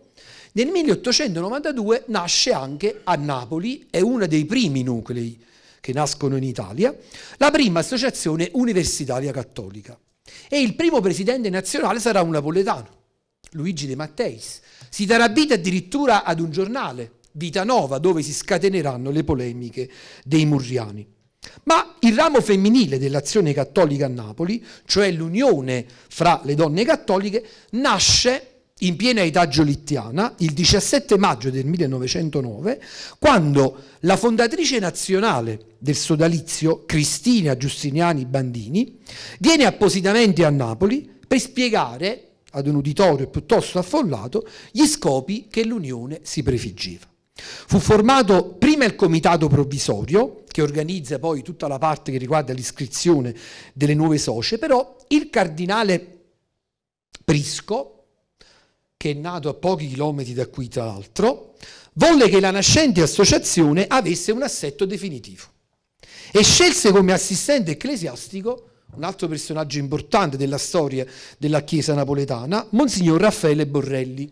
nel 1892 nasce anche a Napoli, è uno dei primi nuclei che nascono in Italia, la prima associazione universitaria cattolica. E il primo presidente nazionale sarà un napoletano, Luigi De Matteis. Si darà vita addirittura ad un giornale, Vita Nova, dove si scateneranno le polemiche dei murriani. Ma il ramo femminile dell'azione cattolica a Napoli, cioè l'unione fra le donne cattoliche, nasce in piena età giolittiana, il 17 maggio del 1909, quando la fondatrice nazionale del sodalizio, Cristina Giustiniani Bandini, viene appositamente a Napoli per spiegare ad un uditorio piuttosto affollato gli scopi che l'Unione si prefiggeva. Fu formato prima il comitato provvisorio, che organizza poi tutta la parte che riguarda l'iscrizione delle nuove socie, però il cardinale Prisco, che è nato a pochi chilometri da qui tra l'altro, volle che la nascente associazione avesse un assetto definitivo e scelse come assistente ecclesiastico un altro personaggio importante della storia della Chiesa napoletana, Monsignor Raffaele Borrelli,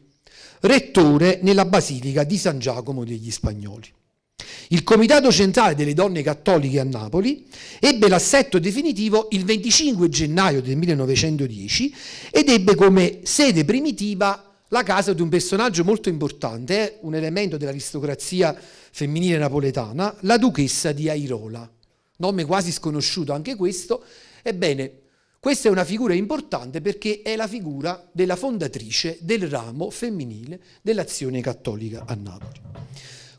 rettore nella Basilica di San Giacomo degli Spagnoli. Il Comitato Centrale delle Donne Cattoliche a Napoli ebbe l'assetto definitivo il 25 gennaio del 1910 ed ebbe come sede primitiva la casa di un personaggio molto importante, un elemento dell'aristocrazia femminile napoletana, la duchessa di Airola, nome quasi sconosciuto anche questo. Ebbene, questa è una figura importante perché è la figura della fondatrice del ramo femminile dell'azione cattolica a Napoli.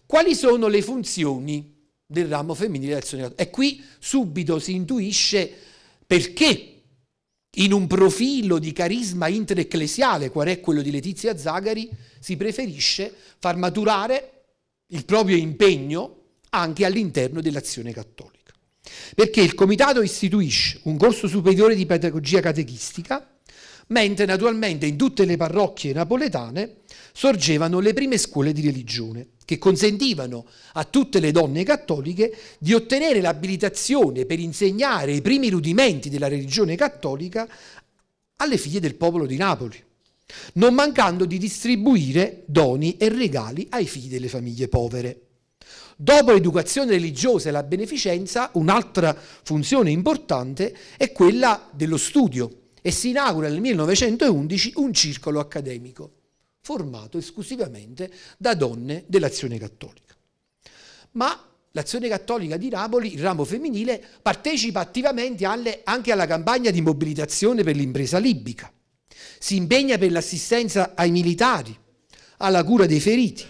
Quali sono le funzioni del ramo femminile dell'azione cattolica? E qui subito si intuisce perché in un profilo di carisma interecclesiale, qual è quello di Letizia Zagari, si preferisce far maturare il proprio impegno anche all'interno dell'azione cattolica. Perché il Comitato istituisce un corso superiore di pedagogia catechistica, mentre naturalmente in tutte le parrocchie napoletane sorgevano le prime scuole di religione che consentivano a tutte le donne cattoliche di ottenere l'abilitazione per insegnare i primi rudimenti della religione cattolica alle figlie del popolo di Napoli, non mancando di distribuire doni e regali ai figli delle famiglie povere. Dopo l'educazione religiosa e la beneficenza, un'altra funzione importante è quella dello studio e si inaugura nel 1911 un circolo accademico formato esclusivamente da donne dell'azione cattolica. Ma l'Azione Cattolica di Napoli, il ramo femminile, partecipa attivamente alle, anche alla campagna di mobilitazione per l'impresa libica. Si impegna per l'assistenza ai militari, alla cura dei feriti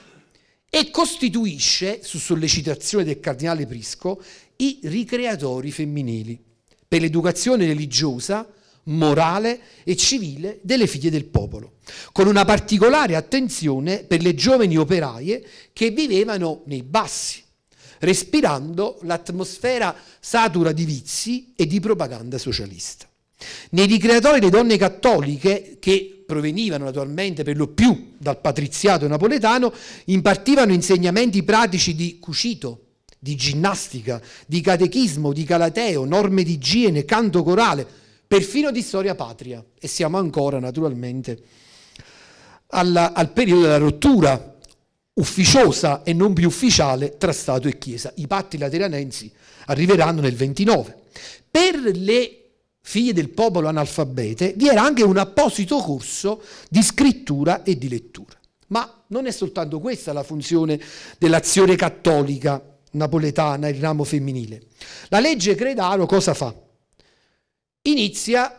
e costituisce, su sollecitazione del cardinale Prisco, i ricreatori femminili per l'educazione religiosa morale e civile delle figlie del popolo, con una particolare attenzione per le giovani operaie che vivevano nei bassi, respirando l'atmosfera satura di vizi e di propaganda socialista. Nei ricreatori le donne cattoliche, che provenivano naturalmente per lo più dal patriziato napoletano, impartivano insegnamenti pratici di cucito, di ginnastica, di catechismo, di calateo, norme di igiene, canto corale, perfino di storia patria e siamo ancora naturalmente alla, al periodo della rottura ufficiosa e non più ufficiale tra Stato e Chiesa. I patti lateranensi arriveranno nel 29. Per le figlie del popolo analfabete vi era anche un apposito corso di scrittura e di lettura. Ma non è soltanto questa la funzione dell'azione cattolica napoletana, il ramo femminile. La legge Credaro cosa fa? inizia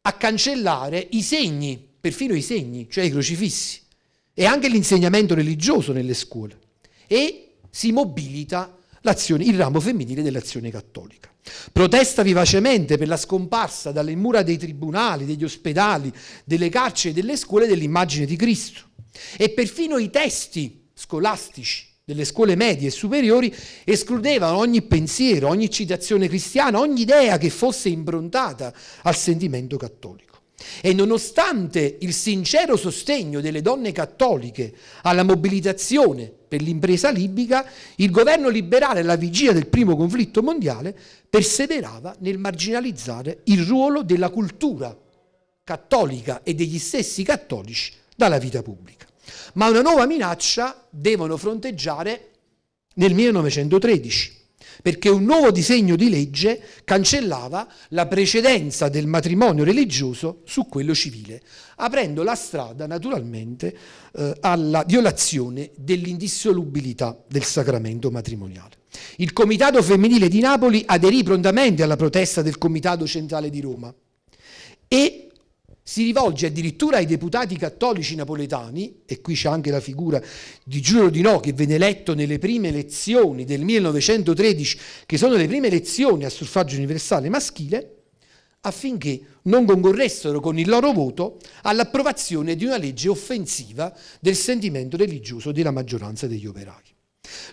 a cancellare i segni, perfino i segni, cioè i crocifissi, e anche l'insegnamento religioso nelle scuole. E si mobilita il ramo femminile dell'azione cattolica. Protesta vivacemente per la scomparsa dalle mura dei tribunali, degli ospedali, delle carceri e delle scuole dell'immagine di Cristo. E perfino i testi scolastici delle scuole medie e superiori escludevano ogni pensiero, ogni citazione cristiana, ogni idea che fosse improntata al sentimento cattolico. E nonostante il sincero sostegno delle donne cattoliche alla mobilitazione per l'impresa libica, il governo liberale alla vigilia del primo conflitto mondiale perseverava nel marginalizzare il ruolo della cultura cattolica e degli stessi cattolici dalla vita pubblica ma una nuova minaccia devono fronteggiare nel 1913 perché un nuovo disegno di legge cancellava la precedenza del matrimonio religioso su quello civile, aprendo la strada naturalmente eh, alla violazione dell'indissolubilità del sacramento matrimoniale. Il Comitato Femminile di Napoli aderì prontamente alla protesta del Comitato Centrale di Roma e si rivolge addirittura ai deputati cattolici napoletani, e qui c'è anche la figura di Giulio Di No che venne eletto nelle prime elezioni del 1913, che sono le prime elezioni a suffragio universale maschile, affinché non concorressero con il loro voto all'approvazione di una legge offensiva del sentimento religioso della maggioranza degli operai.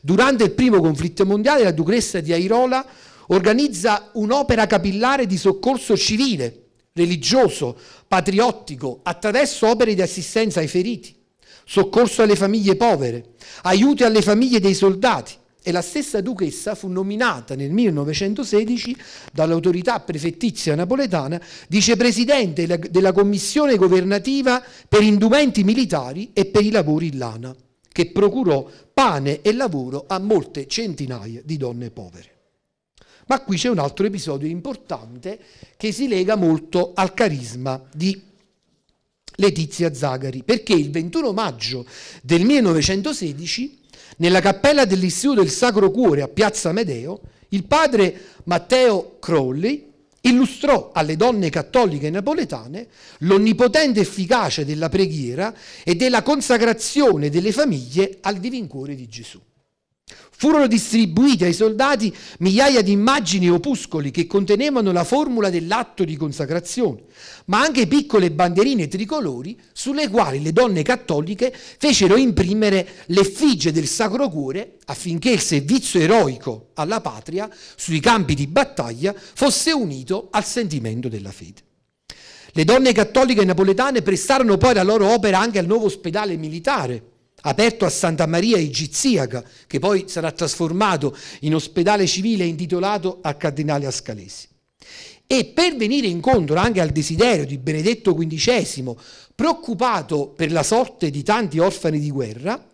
Durante il primo conflitto mondiale la duchessa di Airola organizza un'opera capillare di soccorso civile religioso, patriottico, attraverso opere di assistenza ai feriti, soccorso alle famiglie povere, aiuti alle famiglie dei soldati. E la stessa duchessa fu nominata nel 1916 dall'autorità prefettizia napoletana vicepresidente della commissione governativa per indumenti militari e per i lavori in lana, che procurò pane e lavoro a molte centinaia di donne povere. Ma qui c'è un altro episodio importante che si lega molto al carisma di Letizia Zagari, perché il 21 maggio del 1916, nella cappella dell'Istituto del Sacro Cuore a Piazza Medeo, il padre Matteo Crowley illustrò alle donne cattoliche napoletane l'onnipotente efficacia della preghiera e della consacrazione delle famiglie al divin cuore di Gesù. Furono distribuite ai soldati migliaia di immagini e opuscoli che contenevano la formula dell'atto di consacrazione, ma anche piccole banderine tricolori sulle quali le donne cattoliche fecero imprimere l'effigie del Sacro Cuore affinché il servizio eroico alla patria sui campi di battaglia fosse unito al sentimento della fede. Le donne cattoliche napoletane prestarono poi la loro opera anche al nuovo ospedale militare aperto a Santa Maria Egiziaca, che poi sarà trasformato in ospedale civile intitolato al Cardinale Ascalesi. E per venire incontro anche al desiderio di Benedetto XV, preoccupato per la sorte di tanti orfani di guerra,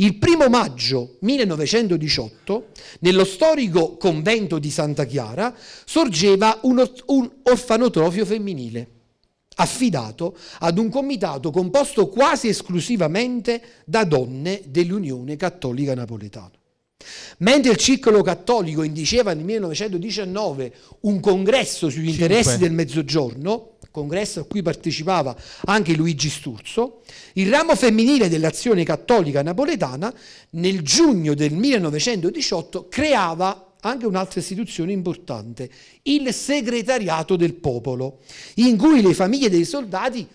il primo maggio 1918, nello storico convento di Santa Chiara, sorgeva un, or- un orfanotrofio femminile affidato ad un comitato composto quasi esclusivamente da donne dell'Unione Cattolica Napoletana. Mentre il Circolo Cattolico indiceva nel 1919 un congresso sugli interessi del Mezzogiorno, congresso a cui partecipava anche Luigi Sturzo, il ramo femminile dell'azione cattolica napoletana nel giugno del 1918 creava anche un'altra istituzione importante, il segretariato del popolo, in cui le famiglie dei soldati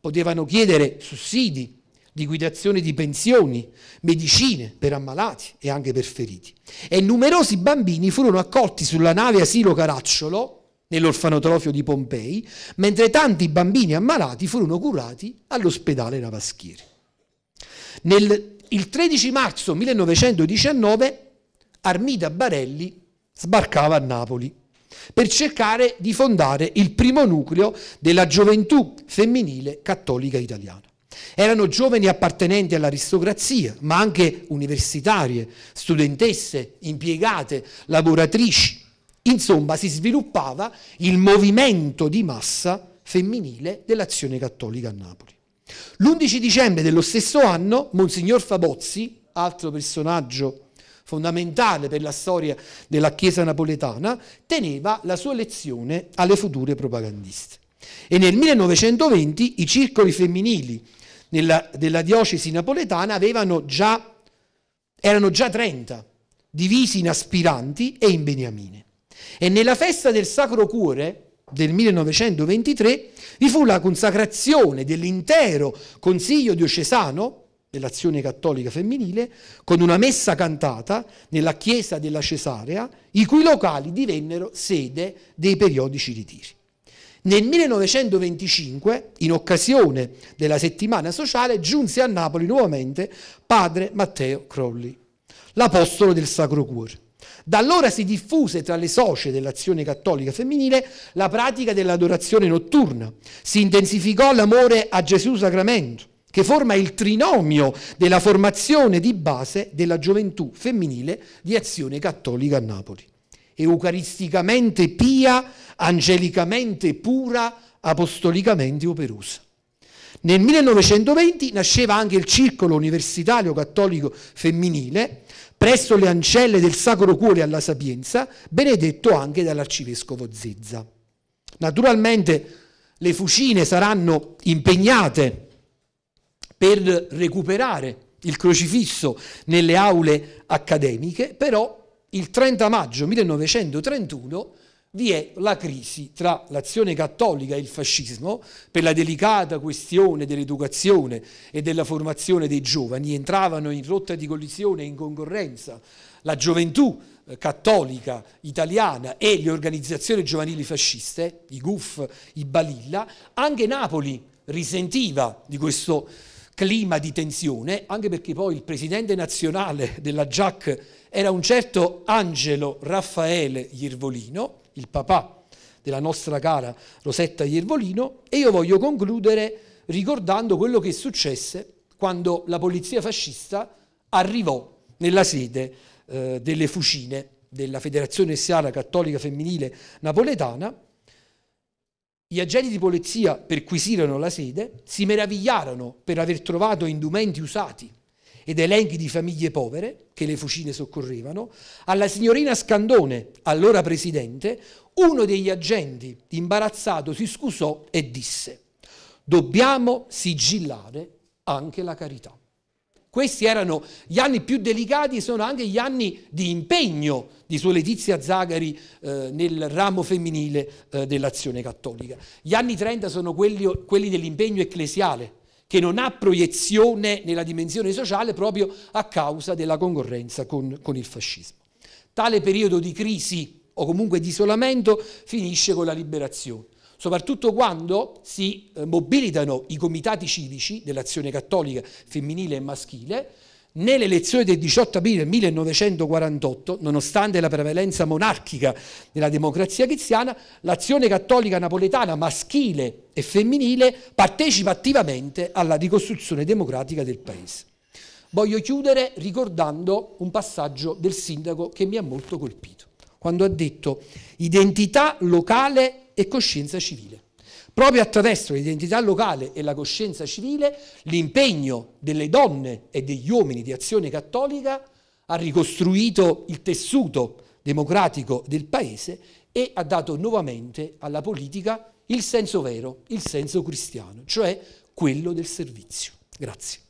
potevano chiedere sussidi, liquidazione di pensioni, medicine per ammalati e anche per feriti. E numerosi bambini furono accolti sulla nave asilo Caracciolo, nell'orfanotrofio di Pompei, mentre tanti bambini ammalati furono curati all'ospedale Navaschieri. Nel, il 13 marzo 1919 Armida Barelli sbarcava a Napoli per cercare di fondare il primo nucleo della gioventù femminile cattolica italiana. Erano giovani appartenenti all'aristocrazia, ma anche universitarie, studentesse, impiegate, lavoratrici. Insomma, si sviluppava il movimento di massa femminile dell'azione cattolica a Napoli. L'11 dicembre dello stesso anno, Monsignor Fabozzi, altro personaggio fondamentale per la storia della Chiesa napoletana, teneva la sua lezione alle future propagandiste. E nel 1920 i circoli femminili nella, della diocesi napoletana già, erano già 30, divisi in aspiranti e in beniamine. E nella festa del Sacro Cuore del 1923 vi fu la consacrazione dell'intero Consiglio diocesano dell'azione cattolica femminile, con una messa cantata nella chiesa della Cesarea, i cui locali divennero sede dei periodici ritiri. Nel 1925, in occasione della settimana sociale, giunse a Napoli nuovamente padre Matteo Crolli, l'apostolo del Sacro Cuore. Da allora si diffuse tra le socie dell'azione cattolica femminile la pratica dell'adorazione notturna, si intensificò l'amore a Gesù Sacramento, che forma il trinomio della formazione di base della gioventù femminile di Azione Cattolica a Napoli. Eucaristicamente pia, angelicamente pura, apostolicamente operosa. Nel 1920 nasceva anche il Circolo Universitario Cattolico Femminile, presso le ancelle del Sacro Cuore alla Sapienza, benedetto anche dall'arcivescovo Zezza. Naturalmente le fucine saranno impegnate per recuperare il crocifisso nelle aule accademiche, però il 30 maggio 1931 vi è la crisi tra l'azione cattolica e il fascismo per la delicata questione dell'educazione e della formazione dei giovani, entravano in rotta di collisione e in concorrenza la gioventù eh, cattolica italiana e le organizzazioni giovanili fasciste, i GUF, i Balilla, anche Napoli risentiva di questo clima di tensione, anche perché poi il presidente nazionale della GIAC era un certo Angelo Raffaele Iervolino, il papà della nostra cara Rosetta Iervolino, e io voglio concludere ricordando quello che successe quando la polizia fascista arrivò nella sede eh, delle fucine della Federazione Siara Cattolica Femminile Napoletana gli agenti di polizia perquisirono la sede, si meravigliarono per aver trovato indumenti usati ed elenchi di famiglie povere che le fucine soccorrevano, alla signorina Scandone, allora presidente, uno degli agenti, imbarazzato, si scusò e disse, dobbiamo sigillare anche la carità. Questi erano gli anni più delicati e sono anche gli anni di impegno di Sua Letizia Zagari eh, nel ramo femminile eh, dell'azione cattolica. Gli anni 30 sono quelli, quelli dell'impegno ecclesiale, che non ha proiezione nella dimensione sociale proprio a causa della concorrenza con, con il fascismo. Tale periodo di crisi o comunque di isolamento finisce con la liberazione soprattutto quando si eh, mobilitano i comitati civici dell'azione cattolica femminile e maschile. Nelle elezioni del 18 aprile 1948, nonostante la prevalenza monarchica della democrazia cristiana, l'azione cattolica napoletana maschile e femminile partecipa attivamente alla ricostruzione democratica del paese. Voglio chiudere ricordando un passaggio del sindaco che mi ha molto colpito, quando ha detto identità locale e coscienza civile. Proprio attraverso l'identità locale e la coscienza civile, l'impegno delle donne e degli uomini di azione cattolica ha ricostruito il tessuto democratico del Paese e ha dato nuovamente alla politica il senso vero, il senso cristiano, cioè quello del servizio. Grazie.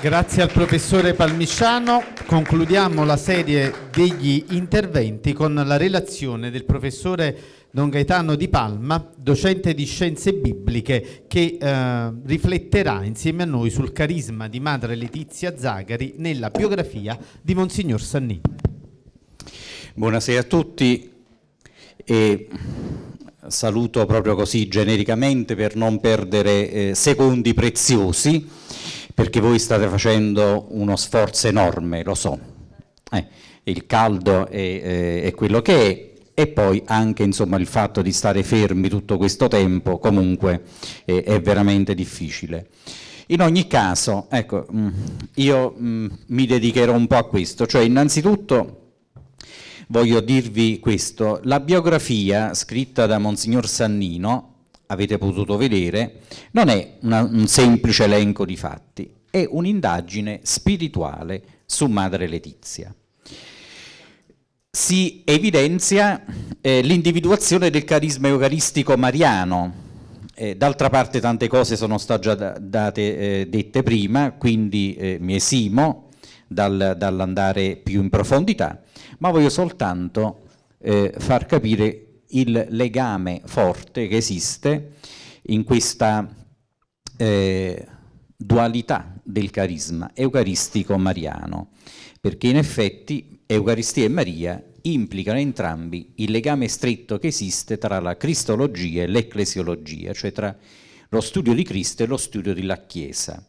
Grazie al professore Palmisciano. Concludiamo la serie degli interventi con la relazione del professore Don Gaetano Di Palma, docente di scienze bibliche, che eh, rifletterà insieme a noi sul carisma di madre Letizia Zagari nella biografia di Monsignor Sannini. Buonasera a tutti e saluto proprio così genericamente per non perdere eh, secondi preziosi perché voi state facendo uno sforzo enorme, lo so, eh, il caldo è, è, eh, quello che è e poi anche insomma, il fatto di stare fermi tutto questo tempo comunque è, è veramente difficile. In ogni caso, ecco, mm, io mm, mi dedicherò un po' a questo, cioè innanzitutto voglio dirvi questo, la biografia scritta da Monsignor Sannino avete potuto vedere, non è una, un semplice elenco di fatti, è un'indagine spirituale su Madre Letizia. Si evidenzia eh, l'individuazione del carisma eucaristico mariano. Eh, d'altra parte tante cose sono state già date, eh, dette prima, quindi eh, mi esimo dal, dall'andare più in profondità, ma voglio soltanto eh, far capire il legame forte che esiste in questa eh, dualità del carisma eucaristico-mariano, perché in effetti Eucaristia e Maria implicano entrambi il legame stretto che esiste tra la cristologia e l'ecclesiologia, cioè tra lo studio di Cristo e lo studio della Chiesa.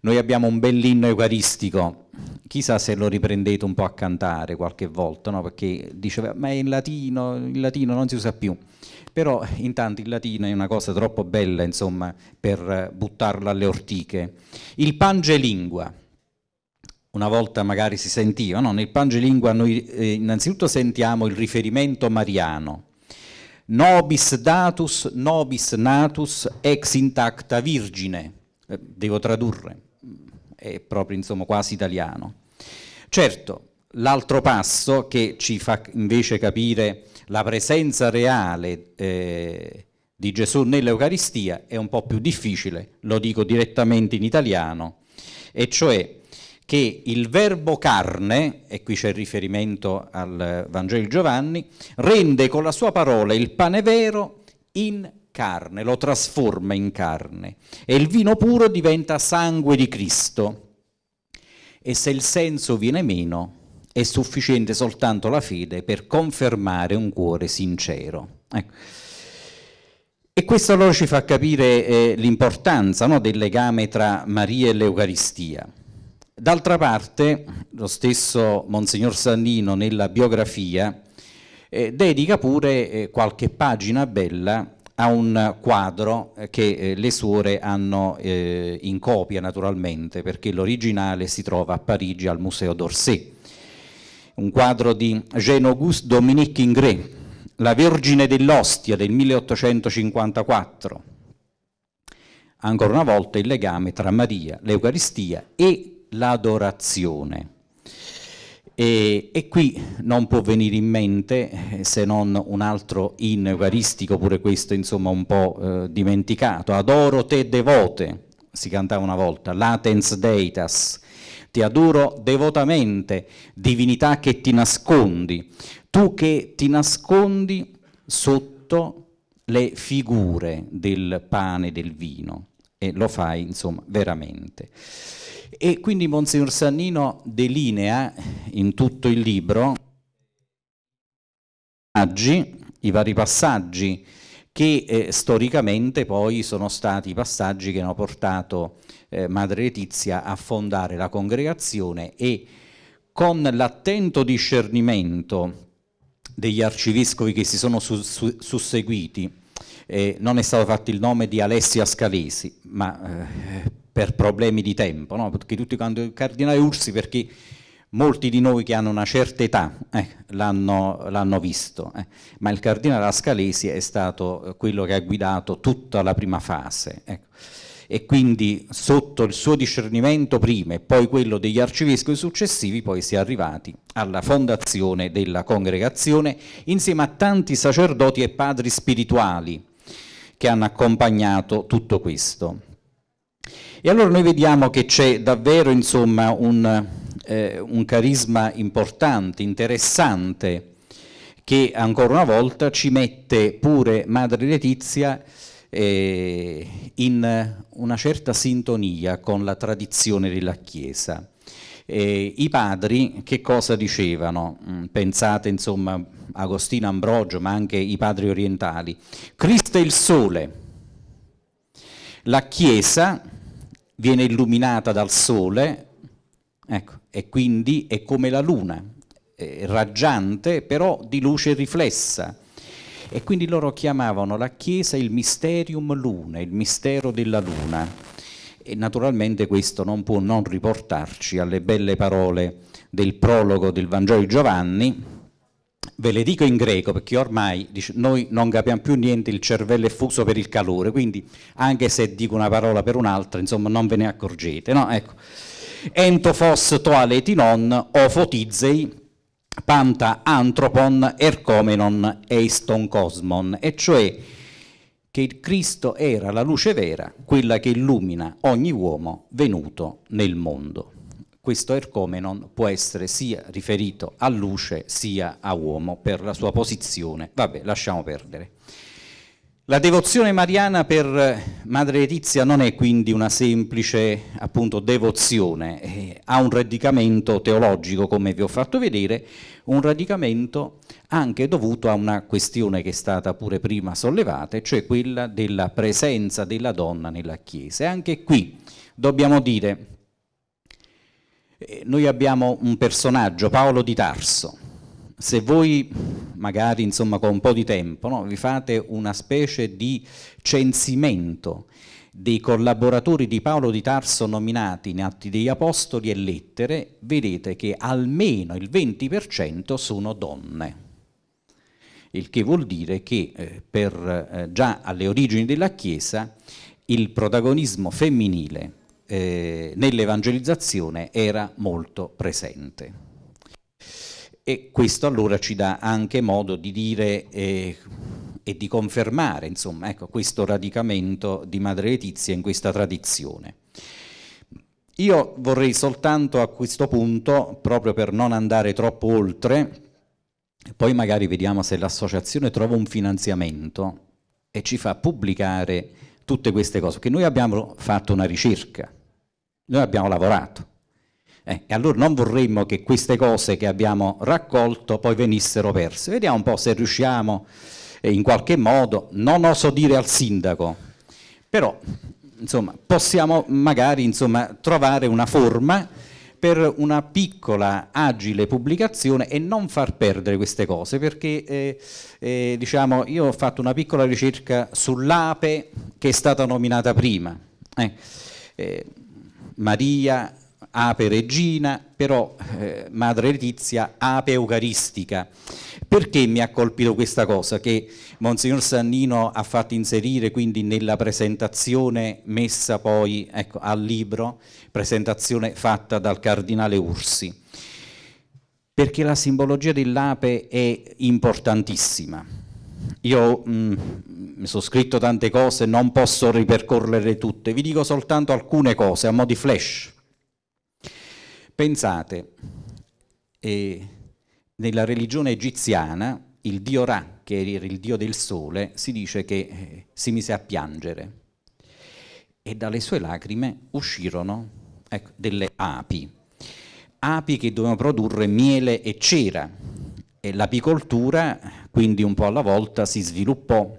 Noi abbiamo un bell'inno eucaristico chissà se lo riprendete un po' a cantare qualche volta, no? perché diceva ma è in latino, il latino non si usa più, però intanto il latino è una cosa troppo bella insomma per buttarla alle ortiche. Il pangelingua, una volta magari si sentiva, no? nel pangelingua noi eh, innanzitutto sentiamo il riferimento mariano, nobis datus, nobis natus, ex intacta virgine, eh, devo tradurre è proprio insomma, quasi italiano. Certo, l'altro passo che ci fa invece capire la presenza reale eh, di Gesù nell'Eucaristia è un po' più difficile, lo dico direttamente in italiano, e cioè che il verbo carne, e qui c'è il riferimento al Vangelo di Giovanni, rende con la sua parola il pane vero in carne, lo trasforma in carne e il vino puro diventa sangue di Cristo. E se il senso viene meno, è sufficiente soltanto la fede per confermare un cuore sincero. Ecco. E questo allora ci fa capire eh, l'importanza no, del legame tra Maria e l'Eucaristia. D'altra parte, lo stesso Monsignor Sannino nella biografia eh, dedica pure eh, qualche pagina bella a un quadro eh, che eh, le suore hanno eh, in copia naturalmente perché l'originale si trova a Parigi al Museo d'Orsay. Un quadro di Jean-Auguste Dominique Ingres, La Vergine dell'Ostia del 1854. Ancora una volta il legame tra Maria, l'Eucaristia e l'adorazione. E, e, qui non può venire in mente eh, se non un altro in eucaristico, pure questo insomma un po' eh, dimenticato, adoro te devote, si cantava una volta, latens deitas, ti adoro devotamente, divinità che ti nascondi, tu che ti nascondi sotto le figure del pane e del vino, e lo fai insomma veramente. E quindi Monsignor Sannino delinea eh, in tutto il libro i vari passaggi che eh, storicamente poi sono stati i passaggi che hanno portato eh, Madre Letizia a fondare la congregazione e con l'attento discernimento degli arcivescovi che si sono su, su, susseguiti, eh, non è stato fatto il nome di Alessia Scalesi, ma eh, per problemi di tempo, no? perché tutti quanti il cardinale Ursi, perché molti di noi che hanno una certa età eh, l'hanno, visto, eh. ma il cardinale Ascalesi è stato quello che ha guidato tutta la prima fase. Ecco. E quindi sotto il suo discernimento prima e poi quello degli arcivescovi successivi, poi si è arrivati alla fondazione della congregazione insieme a tanti sacerdoti e padri spirituali che hanno accompagnato tutto questo. E allora noi vediamo che c'è davvero insomma, un, eh, un carisma importante, interessante, che ancora una volta ci mette pure Madre Letizia eh, in una certa sintonia con la tradizione della Chiesa. Eh, I padri che cosa dicevano? Mm, pensate insomma Agostino Ambrogio, ma anche i padri orientali. Cristo è il sole, la Chiesa viene illuminata dal sole ecco, e quindi è come la luna, eh, raggiante però di luce riflessa. E quindi loro chiamavano la Chiesa il Mysterium Luna, il mistero della luna. E naturalmente questo non può non riportarci alle belle parole del prologo del Vangelo di Giovanni, ve le dico in greco perché ormai dice, noi non capiamo più niente, il cervello è fuso per il calore, quindi anche se dico una parola per un'altra, insomma, non ve ne accorgete, no? Ecco. Entofos toaletinon ofotizei panta antropon ercomenon eiston cosmon, e cioè che il Cristo era la luce vera, quella che illumina ogni uomo venuto nel mondo questo ercomenon può essere sia riferito a luce sia a uomo per la sua posizione. Vabbè, lasciamo perdere. La devozione mariana per eh, Madre Letizia non è quindi una semplice appunto, devozione, eh, ha un radicamento teologico, come vi ho fatto vedere, un radicamento anche dovuto a una questione che è stata pure prima sollevata, cioè quella della presenza della donna nella Chiesa. E anche qui dobbiamo dire eh, noi abbiamo un personaggio, Paolo di Tarso. Se voi magari insomma, con un po' di tempo no, vi fate una specie di censimento dei collaboratori di Paolo di Tarso nominati in Atti degli Apostoli e Lettere, vedete che almeno il 20% sono donne. Il che vuol dire che eh, per, eh, già alle origini della Chiesa il protagonismo femminile eh, nell'evangelizzazione era molto presente. E questo allora ci dà anche modo di dire eh, e di confermare insomma, ecco, questo radicamento di Madre Letizia in questa tradizione. Io vorrei soltanto a questo punto, proprio per non andare troppo oltre, poi magari vediamo se l'associazione trova un finanziamento e ci fa pubblicare tutte queste cose, che noi abbiamo fatto una ricerca noi abbiamo lavorato. Eh, e allora non vorremmo che queste cose che abbiamo raccolto poi venissero perse. Vediamo un po' se riusciamo eh, in qualche modo, non oso dire al sindaco, però insomma, possiamo magari insomma, trovare una forma per una piccola agile pubblicazione e non far perdere queste cose perché eh, eh, diciamo io ho fatto una piccola ricerca sull'ape che è stata nominata prima eh, eh Maria, ape regina, però eh, madre Letizia, ape eucaristica. Perché mi ha colpito questa cosa che Monsignor Sannino ha fatto inserire quindi nella presentazione messa poi ecco, al libro, presentazione fatta dal cardinale Ursi? Perché la simbologia dell'ape è importantissima io mm, mi sono scritto tante cose, non posso ripercorrere tutte, vi dico soltanto alcune cose a mo' di flash. Pensate, eh, nella religione egiziana il dio Ra, che era il dio del sole, si dice che eh, si mise a piangere e dalle sue lacrime uscirono ecco, delle api, api che dovevano produrre miele e cera e l'apicoltura quindi un po' alla volta si sviluppò,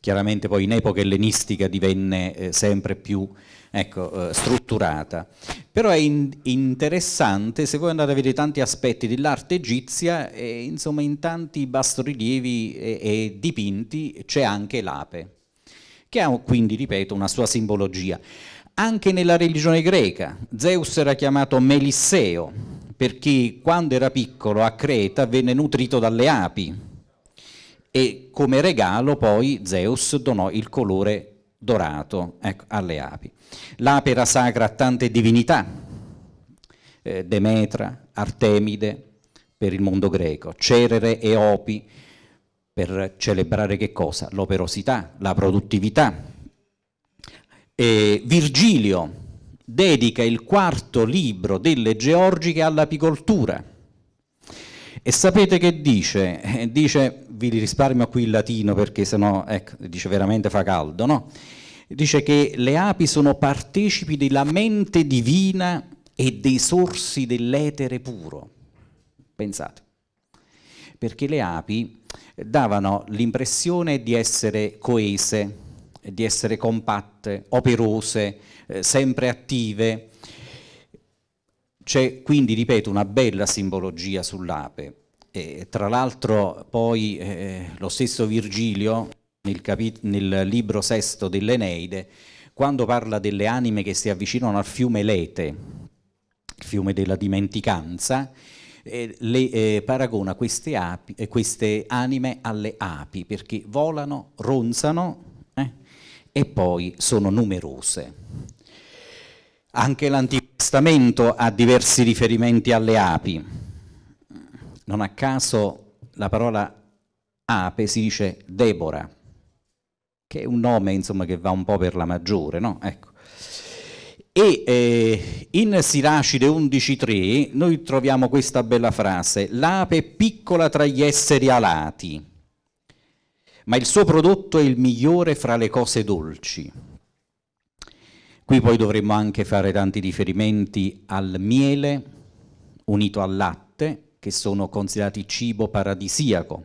chiaramente poi in epoca ellenistica divenne eh, sempre più ecco, eh, strutturata. Però è in interessante, se voi andate a vedere tanti aspetti dell'arte egizia, eh, insomma in tanti bassorilievi e, e dipinti c'è anche l'ape, che ha quindi, ripeto, una sua simbologia. Anche nella religione greca, Zeus era chiamato Melisseo, perché quando era piccolo a Creta venne nutrito dalle api e come regalo poi Zeus donò il colore dorato ecco, alle api. L'ape era sacra a tante divinità, eh, Demetra, Artemide per il mondo greco, Cerere e Opi per celebrare che cosa? L'operosità, la produttività. E Virgilio dedica il quarto libro delle Georgiche all'apicoltura. E sapete che dice? Eh, dice, vi risparmio qui il latino perché sennò, ecco, dice veramente fa caldo, no? Dice che le api sono partecipi della mente divina e dei sorsi dell'etere puro. Pensate. Perché le api davano l'impressione di essere coese, eh, di essere compatte, operose, eh, sempre attive. C'è quindi, ripeto, una bella simbologia sull'ape. tra l'altro poi eh, lo stesso Virgilio, nel, nel libro sesto dell'Eneide, quando parla delle anime che si avvicinano al fiume Lete, il fiume della dimenticanza, eh, le eh, paragona queste, api, eh, queste, anime alle api perché volano, ronzano e poi sono numerose. Anche l'Antico Testamento ha diversi riferimenti alle api. Non a caso la parola ape si dice Debora, che è un nome insomma, che va un po' per la maggiore, no? Ecco. E eh, in Siracide 11.3 noi troviamo questa bella frase, l'ape piccola tra gli esseri alati ma il suo prodotto è il migliore fra le cose dolci. Qui poi dovremmo anche fare tanti riferimenti al miele unito al latte, che sono considerati cibo paradisiaco,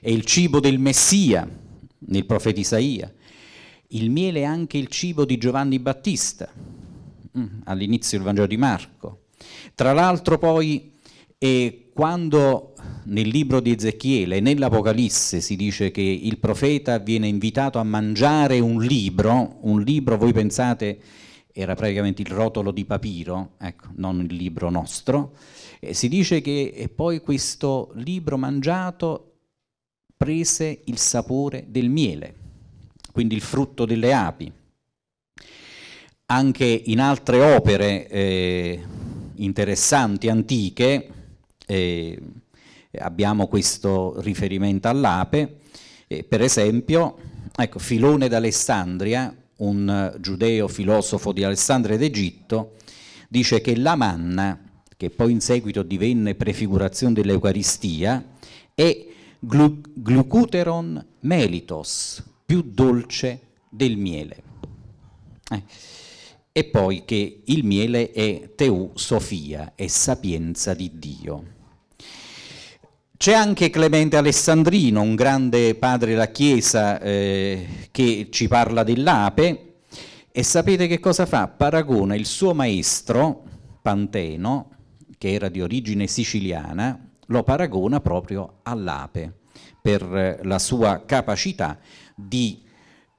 È il cibo del Messia, nel profeta Isaia. Il miele è anche il cibo di Giovanni Battista, mm, all'inizio del Vangelo di Marco. Tra l'altro poi è quando nel libro di Ezechiele, nell'Apocalisse si dice che il profeta viene invitato a mangiare un libro, un libro voi pensate era praticamente il rotolo di papiro, ecco, non il libro nostro, e si dice che poi questo libro mangiato prese il sapore del miele, quindi il frutto delle api. Anche in altre opere eh, interessanti, antiche, eh, abbiamo questo riferimento all'ape, eh, per esempio ecco, Filone d'Alessandria, un eh, giudeo filosofo di Alessandria d'Egitto, dice che la manna, che poi in seguito divenne prefigurazione dell'Eucaristia, è glu glucuteron melitos, più dolce del miele. Eh e poi che il miele è Teu Sofia, è sapienza di Dio. C'è anche Clemente Alessandrino, un grande padre della Chiesa eh, che ci parla dell'ape e sapete che cosa fa? Paragona il suo maestro Panteno, che era di origine siciliana, lo paragona proprio all'ape per la sua capacità di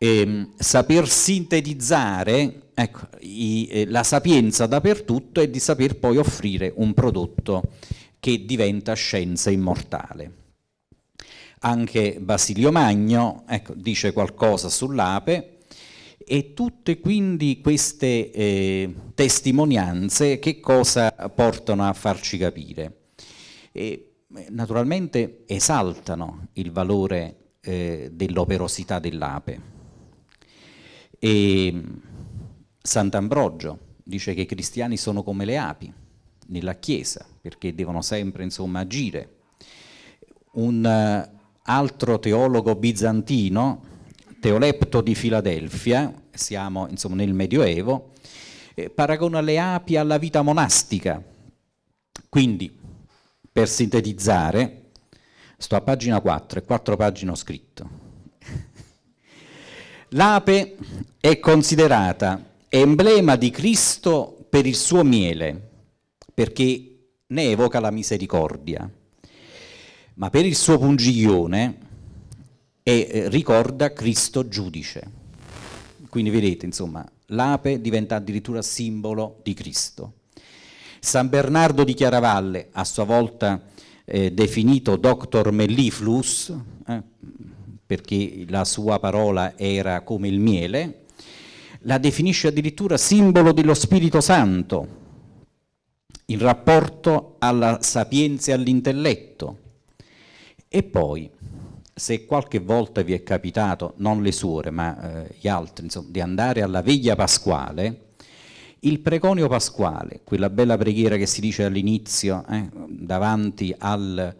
eh, saper sintetizzare ecco, i, eh, la sapienza dappertutto e di saper poi offrire un prodotto che diventa scienza immortale. Anche Basilio Magno ecco, dice qualcosa sull'ape e tutte quindi queste eh, testimonianze che cosa portano a farci capire? E, eh, naturalmente esaltano il valore eh, dell'operosità dell'ape e Sant'Ambrogio dice che i cristiani sono come le api nella Chiesa, perché devono sempre insomma, agire. Un eh, altro teologo bizantino, Teolepto di Filadelfia, siamo insomma, nel Medioevo, eh, paragona le api alla vita monastica. Quindi, per sintetizzare, sto a pagina 4, è 4 pagine ho scritto. L'ape è considerata emblema di Cristo per il suo miele, perché ne evoca la misericordia, ma per il suo pungiglione e eh, ricorda Cristo giudice. Quindi vedete, insomma, l'ape diventa addirittura simbolo di Cristo. San Bernardo di Chiaravalle, a sua volta eh, definito Doctor Melliflus, eh, perché la sua parola era come il miele, la definisce addirittura simbolo dello Spirito Santo in rapporto alla sapienza e all'intelletto. E poi, se qualche volta vi è capitato, non le suore ma eh, gli altri, insomma, di andare alla veglia pasquale, il preconio pasquale, quella bella preghiera che si dice all'inizio, eh, davanti al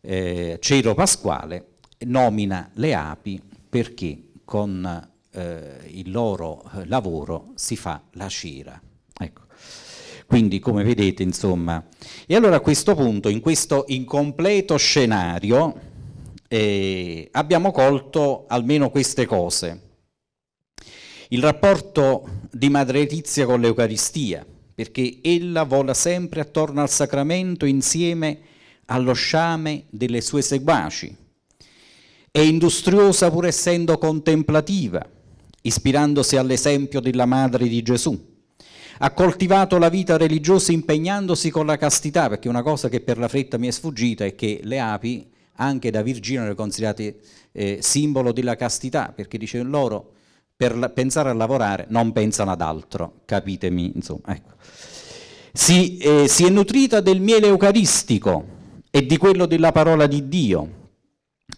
eh, cero pasquale, nomina le api perché con eh, il loro lavoro si fa la cera. Ecco. Quindi come vedete insomma. E allora a questo punto, in questo incompleto scenario, eh, abbiamo colto almeno queste cose. Il rapporto di Madre Letizia con l'Eucaristia, perché ella vola sempre attorno al sacramento insieme allo sciame delle sue seguaci, è industriosa pur essendo contemplativa, ispirandosi all'esempio della madre di Gesù. Ha coltivato la vita religiosa impegnandosi con la castità, perché una cosa che per la fretta mi è sfuggita è che le api anche da Virgilio erano considerate eh, simbolo della castità, perché dice loro per la, pensare a lavorare non pensano ad altro, capitemi, insomma, ecco. si, eh, si è nutrita del miele eucaristico e di quello della parola di Dio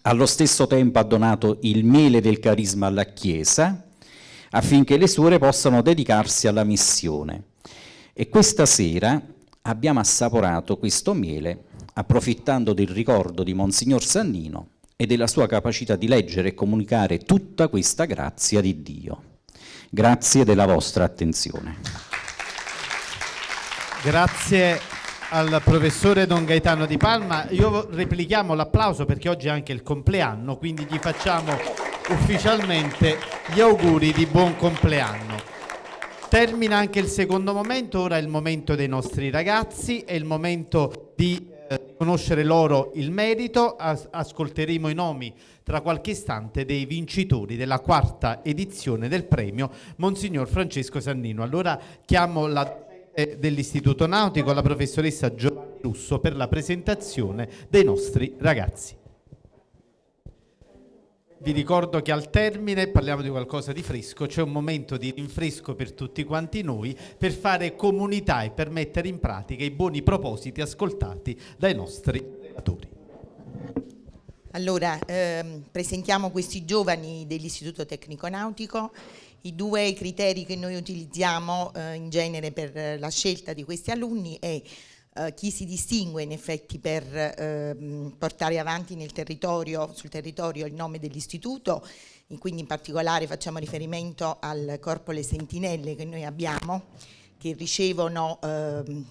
allo stesso tempo ha donato il miele del carisma alla Chiesa affinché le suore possano dedicarsi alla missione. E questa sera abbiamo assaporato questo miele approfittando del ricordo di Monsignor Sannino e della sua capacità di leggere e comunicare tutta questa grazia di Dio. Grazie della vostra attenzione. Grazie al professore Don Gaetano Di Palma. Io replichiamo l'applauso perché oggi è anche il compleanno, quindi gli facciamo ufficialmente gli auguri di buon compleanno. Termina anche il secondo momento, ora è il momento dei nostri ragazzi, è il momento di eh, conoscere loro il merito, As ascolteremo i nomi tra qualche istante dei vincitori della quarta edizione del premio Monsignor Francesco Sannino. Allora chiamo la dell'Istituto Nautico, la professoressa Giovanni Russo per la presentazione dei nostri ragazzi. Vi ricordo che al termine, parliamo di qualcosa di fresco, c'è un momento di rinfresco per tutti quanti noi per fare comunità e per mettere in pratica i buoni propositi ascoltati dai nostri relatori. Allora, ehm, presentiamo questi giovani dell'Istituto Tecnico Nautico i due criteri che noi utilizziamo eh, in genere per eh, la scelta di questi alunni è eh, chi si distingue in effetti per eh, portare avanti territorio, sul territorio il nome dell'istituto, quindi in particolare facciamo riferimento al corpo Le Sentinelle che noi abbiamo, che ricevono ehm,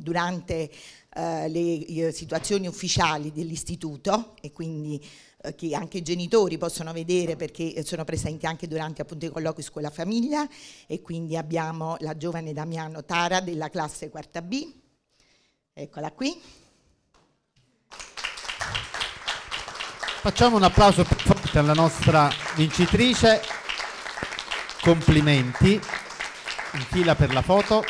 durante eh, le situazioni ufficiali dell'istituto e quindi eh, che anche i genitori possono vedere perché eh, sono presenti anche durante appunto i colloqui scuola-famiglia e quindi abbiamo la giovane Damiano Tara della classe quarta B, eccola qui. Facciamo un applauso più forte alla nostra vincitrice, complimenti, in fila per la foto.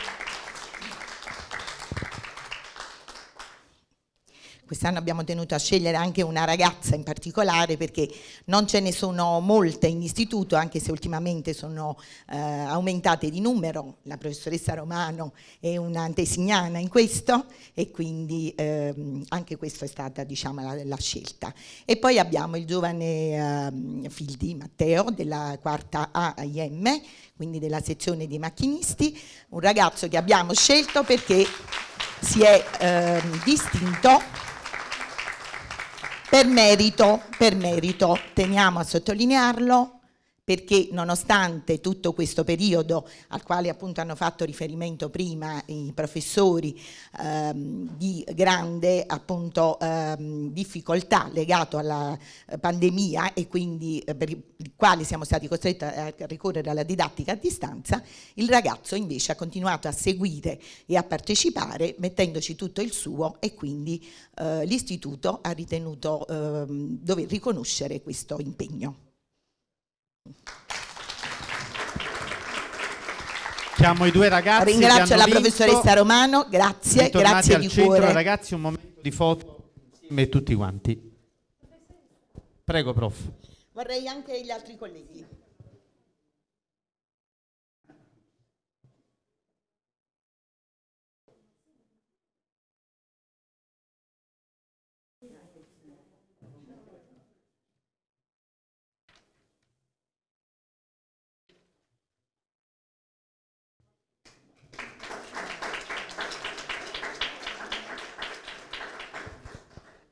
Quest'anno abbiamo tenuto a scegliere anche una ragazza in particolare perché non ce ne sono molte in istituto, anche se ultimamente sono eh, aumentate di numero. La professoressa Romano è un'antesignana in questo e quindi ehm, anche questa è stata diciamo, la, la, scelta. E poi abbiamo il giovane eh, Fildi Matteo della quarta AIM, quindi della sezione dei macchinisti, un ragazzo che abbiamo scelto perché si è ehm, distinto per merito, per merito, teniamo a sottolinearlo, perché nonostante tutto questo periodo al quale appunto hanno fatto riferimento prima i professori ehm, di grande appunto ehm, difficoltà legato alla eh, pandemia e quindi eh, per il quale siamo stati costretti a ricorrere alla didattica a distanza, il ragazzo invece ha continuato a seguire e a partecipare mettendoci tutto il suo e quindi eh, l'istituto ha ritenuto ehm, dover riconoscere questo impegno. Chiamo i due ragazzi. Ringrazio la vinto. professoressa Romano, grazie, Ritornati grazie di centro, cuore. Ragazzi, un momento di foto insieme a tutti quanti. Prego, prof. Vorrei anche gli altri colleghi.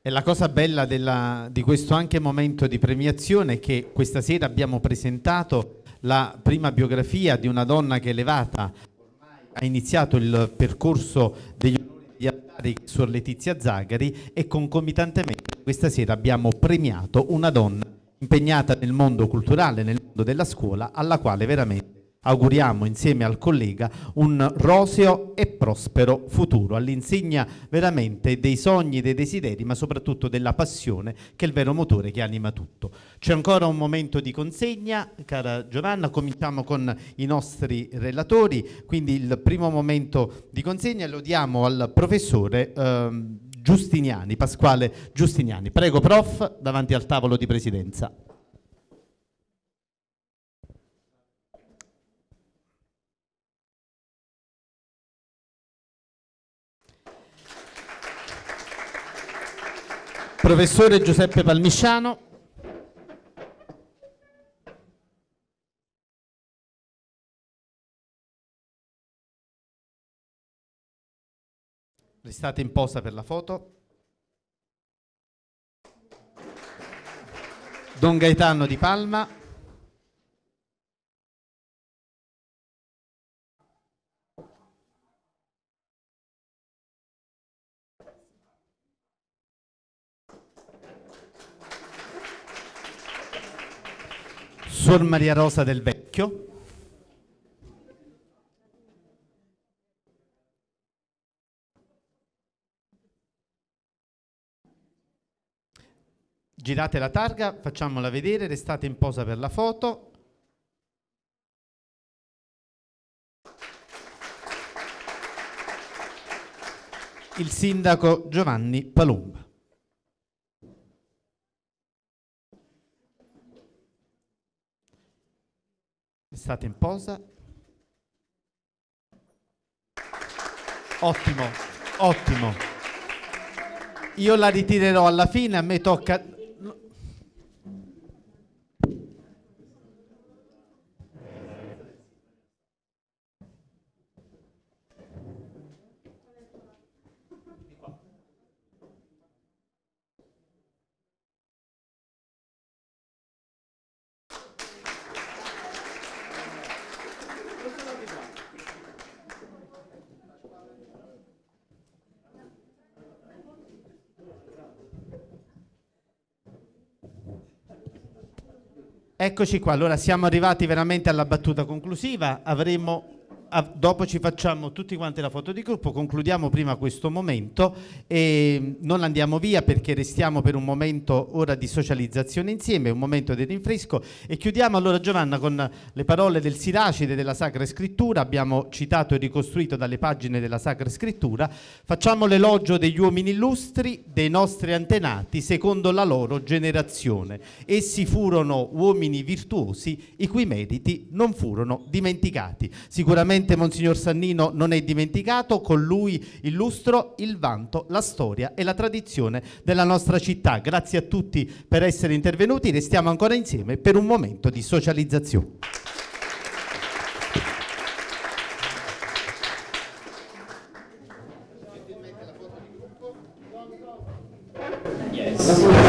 E la cosa bella della, di questo anche momento di premiazione è che questa sera abbiamo presentato la prima biografia di una donna che è elevata, ha iniziato il percorso degli onori di altari su Letizia Zagari e concomitantemente questa sera abbiamo premiato una donna impegnata nel mondo culturale, nel mondo della scuola, alla quale veramente auguriamo insieme al collega un roseo e prospero futuro, all'insegna veramente dei sogni, dei desideri, ma soprattutto della passione che è il vero motore che anima tutto. C'è ancora un momento di consegna, cara Giovanna, cominciamo con i nostri relatori, quindi il primo momento di consegna lo diamo al professore ehm, Giustiniani, Pasquale Giustiniani. Prego prof, davanti al tavolo di presidenza. Professore Giuseppe Palmisciano. Restate in posa per la foto. Don Gaetano di Palma. Suor Maria Rosa del Vecchio. Girate la targa, facciamola vedere, restate in posa per la foto. Il sindaco Giovanni Palumba. state in posa. Ottimo, ottimo. Io la ritirerò alla fine, a me tocca... Eccoci qua, allora siamo arrivati veramente alla battuta conclusiva, avremo dopo ci facciamo tutti quanti la foto di gruppo, concludiamo prima questo momento e non andiamo via perché restiamo per un momento ora di socializzazione insieme, un momento di rinfresco e chiudiamo allora Giovanna con le parole del Siracide della Sacra Scrittura, abbiamo citato e ricostruito dalle pagine della Sacra Scrittura, facciamo l'elogio degli uomini illustri, dei nostri antenati, secondo la loro generazione. Essi furono uomini virtuosi i cui meriti non furono dimenticati. Sicuramente Certamente Monsignor Sannino non è dimenticato, con lui illustro il vanto, la storia e la tradizione della nostra città. Grazie a tutti per essere intervenuti, restiamo ancora insieme per un momento di socializzazione. Yes.